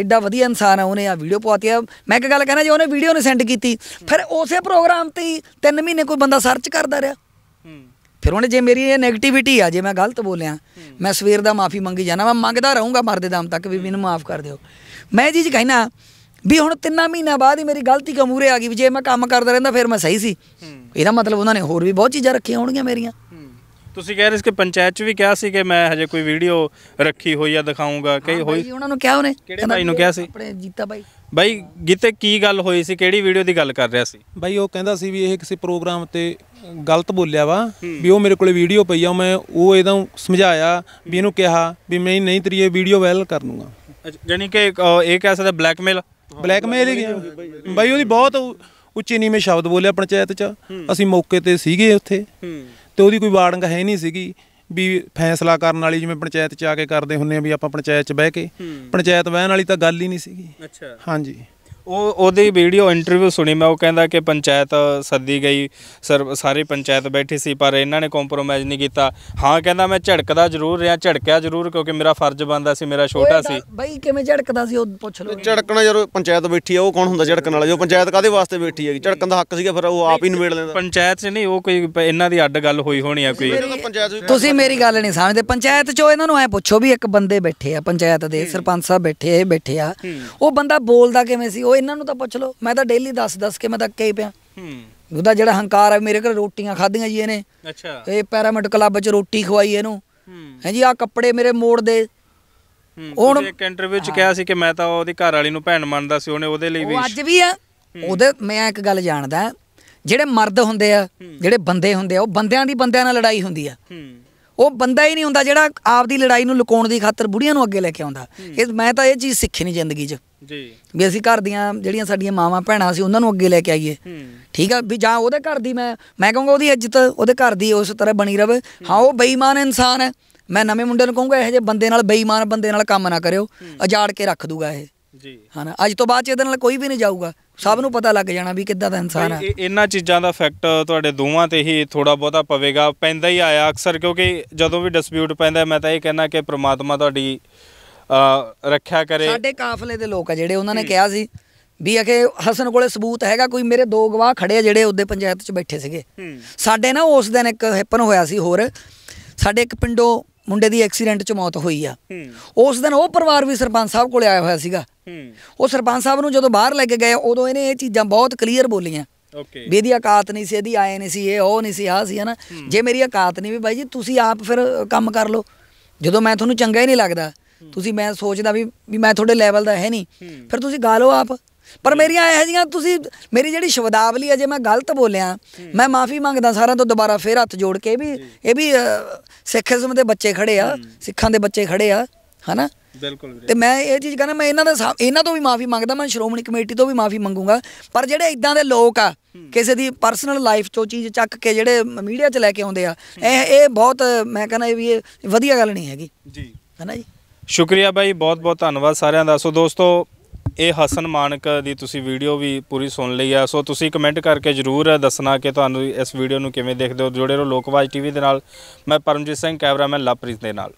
ਐਡਾ ਵਧੀਆ ਇਨਸਾਨ ਆ ਉਹਨੇ ਆ ਵੀਡੀਓ ਪਵਾਤੀ ਆ ਮੈਂ ਇੱਕ ਗੱਲ ਕਹਿਣਾ ਜੇ ਉਹਨੇ ਵੀਡੀਓ ਨੇ ਸੈਂਡ ਕੀਤੀ ਫਿਰ ਉਸੇ ਪ੍ਰੋਗਰਾਮ ਤੇ 3 ਮਹੀਨੇ ਕੋਈ ਬੰਦਾ ਸਰਚ ਕਰਦਾ ਰਿਹਾ ਫਿਰ ਉਹਨੇ ਜੇ ਮੇਰੀ ਇਹ 네ਗੇਟਿਵਿਟੀ ਆ ਜੇ ਮੈਂ ਗਲਤ ਬੋਲਿਆ ਮੈਂ ਸਵੇਰ ਦਾ ਮਾਫੀ ਮੰਗੀ ਜਾਣਾ ਮੈਂ ਮੰਗਦਾ ਰਹੂੰਗਾ ਮਰਦੇ ਦਮ ਤੱਕ ਵੀ ਮੈਨੂੰ ਮਾਫ ਕਰ ਦਿਓ ਮੈਂ ਜੀ ਜੀ ਕਹਿਣਾ ਵੀ ਹੁਣ 3 ਮਹੀਨਾ ਬਾਅਦ ਹੀ ਮੇਰੀ ਗਲਤੀ ਕਮੂਰੇ ਆ ਗਈ ਵੀ ਜੇ ਮੈਂ ਕੰਮ ਕਰਦਾ ਰਹਿੰਦਾ ਫਿਰ ਮੈਂ ਸਹੀ ਸੀ ਇਹਦਾ ਮਤਲਬ ਉਹਨਾਂ ਨੇ ਹੋਰ ਵੀ ਬਹੁਤ ਚੀਜ਼ਾਂ ਰੱਖੀਆਂ ਹੋਣਗੀਆਂ ਮੇਰੀਆਂ ਤੁਸੀਂ ਕਹਿ ਰਹੇ ਸੀ ਕਿ ਪੰਚਾਇਤ ਚ ਵੀ ਕਿਹਾ ਸੀ ਕਿ ਮੈਂ ਹਜੇ ਕੋਈ ਵੀਡੀਓ ਰੱਖੀ ਹੋਈ ਆ ਦਿਖਾਉਂਗਾ ਕਈ ਹੋਈ ਉਹਨਾਂ ਨੂੰ ਕਿਹਾ ਉਹਨੇ ਕਿਹੜੇ ਭਾਈ ਨੂੰ ਕਿਹਾ ਸੀ ਆਪਣੇ ਜੀਤਾ ਭਾਈ ਭਾਈ ਗੀਤੇ ਕੀ ਗੱਲ ਹੋਈ ਸੀ ਕਿਹੜੀ ਵੀਡੀਓ ਦੀ ਗੱਲ ਕਰ ਰਿਹਾ ਸੀ ਭਾਈ ਉਹ ਕਹਿੰਦਾ ਸੀ ਵੀ ਇਹ ਕਿਸੇ ਪ੍ਰੋਗਰਾਮ ਤੇ ਗਲਤ ਬੋਲਿਆ ਵਾ ਵੀ ਉਹ ਮੇਰੇ ਕੋਲੇ ਵੀਡੀਓ ਪਈ ਆ ਮੈਂ ਉਹ ਇਹਦਾ ਸਮਝਾਇਆ ਵੀ ਇਹਨੂੰ ਕਿਹਾ ਵੀ ਮੈਂ ਨਹੀਂ ਤਰੀਏ ਵੀਡੀਓ ਵਾਇਰਲ ਕਰ ਲੂੰਗਾ ਜਾਨੀ ਕਿ ਇਹ ਕਹਿ ਸਕਦਾ ਬਲੈਕਮੇਲ ਬਲੈਕਮੇਲ ਹੀ ਭਾਈ ਉਹਦੀ ਬਹੁਤ ਉੱਚੀ ਨੀਵੇਂ ਸ਼ਬਦ ਬੋਲਿਆ ਪੰਚਾਇਤ ਚ ਅਸੀਂ ਮੌਕੇ ਤੇ ਸੀਗੇ ਉੱਥੇ ਤੇ ਉਹਦੀ ਕੋਈ ਵਾਰਡਿੰਗ ਹੈ ਨਹੀਂ ਸੀਗੀ ਵੀ ਫੈਸਲਾ ਕਰਨ ਵਾਲੀ ਜਿਵੇਂ ਪੰਚਾਇਤ ਚ ਆ ਕੇ ਕਰਦੇ ਹੁੰਨੇ ਆ ਵੀ ਆਪਾਂ ਪੰਚਾਇਤ ਚ ਬਹਿ ਕੇ ਪੰਚਾਇਤ ਬਹਿਣ ਵਾਲੀ ਤਾਂ ਗੱਲ ਹੀ ਨਹੀਂ ਸੀਗੀ ਅੱਛਾ ਹਾਂਜੀ ਉਹ ਉਹਦੀ ਵੀਡੀਓ ਇੰਟਰਵਿਊ ਸੁਣੀ ਮੈਂ ਉਹ ਕਹਿੰਦਾ ਕਿ ਪੰਚਾਇਤ ਸੱਦੀ ਗਈ ਸਰ ਪੰਚਾਇਤ ਬੈਠੀ ਸੀ ਪਰ ਇਹਨਾਂ ਨੇ ਕੰਪਰੋਮਾਈਜ਼ ਨਹੀਂ ਕੀਤਾ ਹਾਂ ਕਹਿੰਦਾ ਮੈਂ ਝੜਕਦਾ ਜ਼ਰੂਰ ਰਿਹਾ ਝੜਕਿਆ ਜ਼ਰੂਰ ਕਿਉਂਕਿ ਮੇਰਾ ਫਰਜ਼ ਬੰਦਾ ਸੀ ਮੇਰਾ ਛੋਟਾ ਸੀ ਬਈ ਕਿਵੇਂ ਝੜਕਦਾ ਸੀ ਉਹ ਪੁੱਛ ਲਓ ਝੜਕਣਾ ਜਦੋਂ ਪੰਚਾਇਤ ਬੈਠੀ ਆ ਉਹ ਕੌਣ ਹੁੰਦਾ ਝੜਕਣ ਵਾਲਾ ਜੋ ਪੰਚਾਇਤ ਕਾਦੇ ਵਾਸਤੇ ਬੈਠੀ ਹੈਗੀ ਝੜਕਣ ਦਾ ਹੱਕ ਸੀਗਾ ਫਿਰ ਉਹ ਆਪ ਹੀ ਨਿਬੇੜ ਲੈਂਦਾ ਪੰਚਾਇਤ 'ਚ ਨਹੀਂ ਉਹ ਕੋਈ ਇਹਨਾਂ ਦੀ ਅੱਡ ਗੱਲ ਹੋਈ ਹੋਣੀ ਆ ਕੋਈ ਤੁਸੀਂ ਮੇਰੀ ਗੱਲ ਨਹੀਂ ਸਮਝਦੇ ਪੰਚਾਇਤ 'ਚ ਇਹਨਾਂ ਨੂੰ ਐ ਪੁੱਛੋ ਵੀ ਇੱਕ ਬੰਦੇ ਬੈਠੇ ਆ ਪੰਚਾਇਤ ਦੇ ਸਰਪੰਚ ਸਾਹਿਬ ਬੈਠੇ ਇਹ ਬੈਠੇ ਆ ਉਹ ਬੰਦਾ ਬੋਲਦਾ ਕਿਵੇਂ ਸੀ ਉਹ ਇਹਨਾਂ ਨੂੰ ਤਾਂ ਪੁੱਛ ਲਓ ਮੈਂ ਤਾਂ ਡੇਲੀ ਦੱਸ ਦੱਸ ਕੇ ਮੈਂ ਤਾਂ ਕਹੀ ਪਿਆ ਹੂੰ ਉਹਦਾ ਜਿਹੜਾ ਹੰਕਾਰ ਹੈ ਮੇਰੇ ਘਰ ਰੋਟੀਆਂ ਖਾਧੀਆਂ ਜੀ ਇਹਨੇ ਅੱਛਾ ਇਹ ਪੈਰਾਮਿਡ ਕਲੱਬ 'ਚ ਰੋਟੀ ਖਵਾਈ ਇਹਨੂੰ ਹੂੰ ਹੈ ਜੀ ਆ ਕੱਪੜੇ ਮੇਰੇ ਮੋੜ ਦੇ ਹੂੰ ਉਹ ਇੱਕ ਇੰਟਰਵਿਊ 'ਚ ਕਿਹਾ ਸੀ ਕਿ ਮੈਂ ਤਾਂ ਉਹਦੀ ਘਰ ਵਾਲੀ ਨੂੰ ਭੈਣ ਮੰਨਦਾ ਸੀ ਉਹਨੇ ਉਹਦੇ ਲਈ ਵੀ ਉਹ ਅੱਜ ਵੀ ਆ ਉਹਦੇ ਮੈਂ ਇੱਕ ਗੱਲ ਜਾਣਦਾ ਜਿਹੜੇ ਮਰਦ ਹੁੰਦੇ ਆ ਜਿਹੜੇ ਬੰਦੇ ਹੁੰਦੇ ਆ ਉਹ ਬੰਦਿਆਂ ਦੀ ਬੰਦਿਆਂ ਨਾਲ ਲੜਾਈ ਹੁੰਦੀ ਆ ਹੂੰ ਉਹ ਬੰਦਾ ਹੀ ਨਹੀਂ ਹੁੰਦਾ ਜਿਹੜਾ ਆਪਦੀ ਲੜਾਈ ਨੂੰ ਲੁਕਾਉਣ ਦੀ ਖਾਤਰ ਬੁੜੀਆਂ ਨੂੰ ਅੱਗੇ ਲੈ ਕੇ ਆਉਂਦਾ ਇਹ ਮੈਂ ਤਾਂ ਇਹ ਚੀਜ਼ ਸਿੱਖੀ ਨਹੀਂ ਜ਼ਿੰਦਗੀ 'ਚ ਜੀ ਵੀ ਅਸੀਂ ਘਰ ਦੀਆਂ ਜਿਹੜੀਆਂ ਸਾਡੀਆਂ ਮਾਵਾਂ ਭੈਣਾਂ ਸੀ ਉਹਨਾਂ ਨੂੰ ਅੱਗੇ ਲੈ ਕੇ ਆਈਏ ਠੀਕ ਆ ਵੀ ਜਾਂ ਉਹਦੇ ਘਰ ਦੀ ਮੈਂ ਮੈਂ ਕਹਾਂਗਾ ਉਹਦੀ ਇੱਜ਼ਤ ਉਹਦੇ ਘਰ ਦੀ ਉਸ ਤਰ੍ਹਾਂ ਬਣੀ ਰਵੇ ਹਾਂ ਉਹ ਬੇਈਮਾਨ ਇਨਸਾਨ ਹੈ ਮੈਂ ਨਵੇਂ ਮੁੰਡੇ ਨੂੰ ਕਹੂੰਗਾ ਇਹੋ ਜਿਹੇ ਬੰਦੇ ਨਾਲ ਬੇਈਮਾਨ ਬੰਦੇ ਨਾਲ ਕੰਮ ਨਾ ਕਰਿਓ ਅਜਾੜ ਕੇ ਰੱਖ ਦੂਗਾ ਇਹ ਜੀ ਹਾਂ ਅੱਜ ਤੋਂ ਬਾਅਦ ਚ ਇਹਦੇ ਨਾਲ ਕੋਈ ਵੀ ਨਹੀਂ ਜਾਊਗਾ ਸਭ ਨੂੰ ਪਤਾ ਲੱਗ ਜਾਣਾ ਵੀ ਕਿੱਦਾਂ ਦਾ ਇਨਸਾਨ ਹੈ ਇਹ- ਇਹਨਾਂ ਚੀਜ਼ਾਂ ਦਾ ਫੈਕਟ ਤੁਹਾਡੇ ਦੋਵਾਂ ਤੇ ਹੀ ਥੋੜਾ ਬਹੁਤਾ ਪਵੇਗਾ ਪੈਂਦਾ ਹੀ ਆਇਆ ਅਕਸਰ ਕਿਉਂਕਿ ਜਦੋਂ ਵੀ ਡਿਸਪਿਊਟ ਪੈਂਦਾ ਮੈਂ ਤਾਂ ਇਹ ਕਹਿਣਾ ਕਿ ਪ੍ਰਮਾਤਮਾ ਤੁਹਾਡੀ ਰੱਖਿਆ ਕਰੇ ਸਾਡੇ ਕਾਫਲੇ ਦੇ ਲੋਕ ਆ ਜਿਹੜੇ ਉਹਨਾਂ ਨੇ ਕਿਹਾ ਸੀ ਵੀ ਅਖੇ ਹਸਨ ਕੋਲੇ ਸਬੂਤ ਹੈਗਾ ਕੋਈ ਮੇਰੇ ਦੋ ਗਵਾਹ ਖੜੇ ਆ ਜਿਹੜੇ ਉਹਦੇ ਪੰਚਾਇਤ 'ਚ ਬੈਠੇ ਸੀਗੇ ਸਾਡੇ ਨਾ ਉਸ ਦਿਨ ਇੱਕ ਹੈਪਨ ਹੋਇਆ ਸੀ ਹੋਰ ਸਾਡੇ ਇੱਕ ਪਿੰਡੋਂ ਮੁੰਡੇ ਦੀ ਐਕਸੀਡੈਂਟ 'ਚ ਮੌਤ ਹੋਈ ਆ ਉਸ ਦਿਨ ਉਹ ਪਰਿਵਾਰ ਵੀ ਸਰਪੰਚ ਸਾਹਿਬ ਕੋਲੇ ਆਇਆ ਹੋਇਆ ਸੀਗਾ ਉਹ ਸਰਪੰਚ ਸਾਹਿਬ ਨੂੰ ਜਦੋਂ ਬਾਹਰ ਲੈ ਕੇ ਗਏ ਉਦੋਂ ਇਹਨੇ ਇਹ ਚੀਜ਼ਾਂ ਬਹੁਤ ਕਲੀਅਰ ਬੋਲੀਆਂ ਓਕੇ ਵੀ ਇਹਦੀ ਔਕਾਤ ਨਹੀਂ ਸੀ ਇਹਦੀ ਆਏ ਨਹੀਂ ਸੀ ਇਹ ਉਹ ਨਹੀਂ ਸੀ ਆ ਸੀ ਹਨਾ ਜੇ ਮੇਰੀ ਔਕਾਤ ਨਹੀਂ ਵੀ ਬਾਈ ਜੀ ਤੁਸੀਂ ਆਪ ਫਿਰ ਕੰਮ ਕਰ ਲਓ ਜਦੋਂ ਮੈਂ ਤੁਹਾਨੂੰ ਚੰਗਾ ਹੀ ਨਹੀਂ ਲੱਗਦਾ ਤੁਸੀਂ ਮੈਂ ਸੋਚਦਾ ਵੀ ਵੀ ਮੈਂ ਤੁਹਾਡੇ ਲੈਵਲ ਦਾ ਹੈ ਨਹੀਂ ਫਿਰ ਤੁਸੀਂ ਗਾ ਲਓ ਆਪ ਪਰ ਮੇਰੀਆਂ ਇਹ ਜੀਆਂ ਤੁਸੀਂ ਮੇਰੀ ਜਿਹੜੀ ਸ਼ਬਦਾਵਲੀ ਹੈ ਜੇ ਮੈਂ ਗਲਤ ਬੋਲਿਆ ਮੈਂ ਮਾਫੀ ਮੰਗਦਾ ਸਾਰਿਆਂ ਤੋਂ ਦੁਬਾਰਾ ਫੇਰ ਹੱਥ ਜੋੜ ਕੇ ਵੀ ਇਹ ਵੀ ਸਿੱਖਿਜ਼ਮ ਦੇ ਬੱਚੇ ਖੜੇ ਆ ਸਿੱਖਾਂ ਦੇ ਬੱਚੇ ਖੜੇ ਆ ਹਨਾ ਬਿਲਕੁਲ ਤੇ ਮੈਂ ਇਹ ਚੀਜ਼ ਕਹਿੰਦਾ ਮੈਂ ਇਹਨਾਂ ਦਾ ਇਹਨਾਂ ਤੋਂ ਵੀ ਮਾਫੀ ਮੰਗਦਾ ਮੈਂ ਸ਼੍ਰੋਮਣੀ ਕਮੇਟੀ ਤੋਂ ਵੀ ਮਾਫੀ ਮੰਗੂਗਾ ਪਰ ਜਿਹੜੇ ਇਦਾਂ ਦੇ ਲੋਕ ਆ ਕਿਸੇ ਦੀ ਪਰਸਨਲ ਲਾਈਫ ਚੋਂ ਚੀਜ਼ ਚੱਕ ਕੇ ਜਿਹੜੇ ਮੀਡੀਆ 'ਚ ਲੈ ਕੇ ਆਉਂਦੇ ਆ ਇਹ ਇਹ ਬਹੁਤ ਮੈਂ ਕਹਿੰਦਾ ਇਹ ਵੀ ਇਹ ਵਧੀਆ ਗੱਲ ਨਹੀਂ ਹੈਗੀ ਜੀ ਹੈਨਾ ਜੀ ਸ਼ੁਕਰੀਆ ਬਾਈ ਬਹੁਤ ਬਹੁਤ ਧੰਨਵਾਦ ਸਾਰਿਆਂ ਦਾ ਸੋ ਦੋਸਤੋ ਇਹ ਹਸਨ ਮਾਨਕ ਦੀ ਤੁਸੀਂ ਵੀਡੀਓ ਵੀ ਪੂਰੀ ਸੁਣ ਲਈ ਆ ਸੋ ਤੁਸੀਂ ਕਮੈਂਟ ਕਰਕੇ ਜਰੂਰ ਦੱਸਣਾ ਕਿ ਤੁਹਾਨੂੰ ਇਸ ਵੀਡੀਓ ਨੂੰ ਕਿਵੇਂ ਦੇਖਦੇ ਹੋ ਜੁੜੇ ਰਹੋ ਲੋਕਵਾਜ ਟੀਵੀ ਦੇ ਨਾਲ ਮੈਂ ਪਰਮਜੀਤ ਸਿੰਘ ਕੈਮਰਾਮੈਨ ਲਵਪ੍ਰੀਤ ਦੇ ਨਾਲ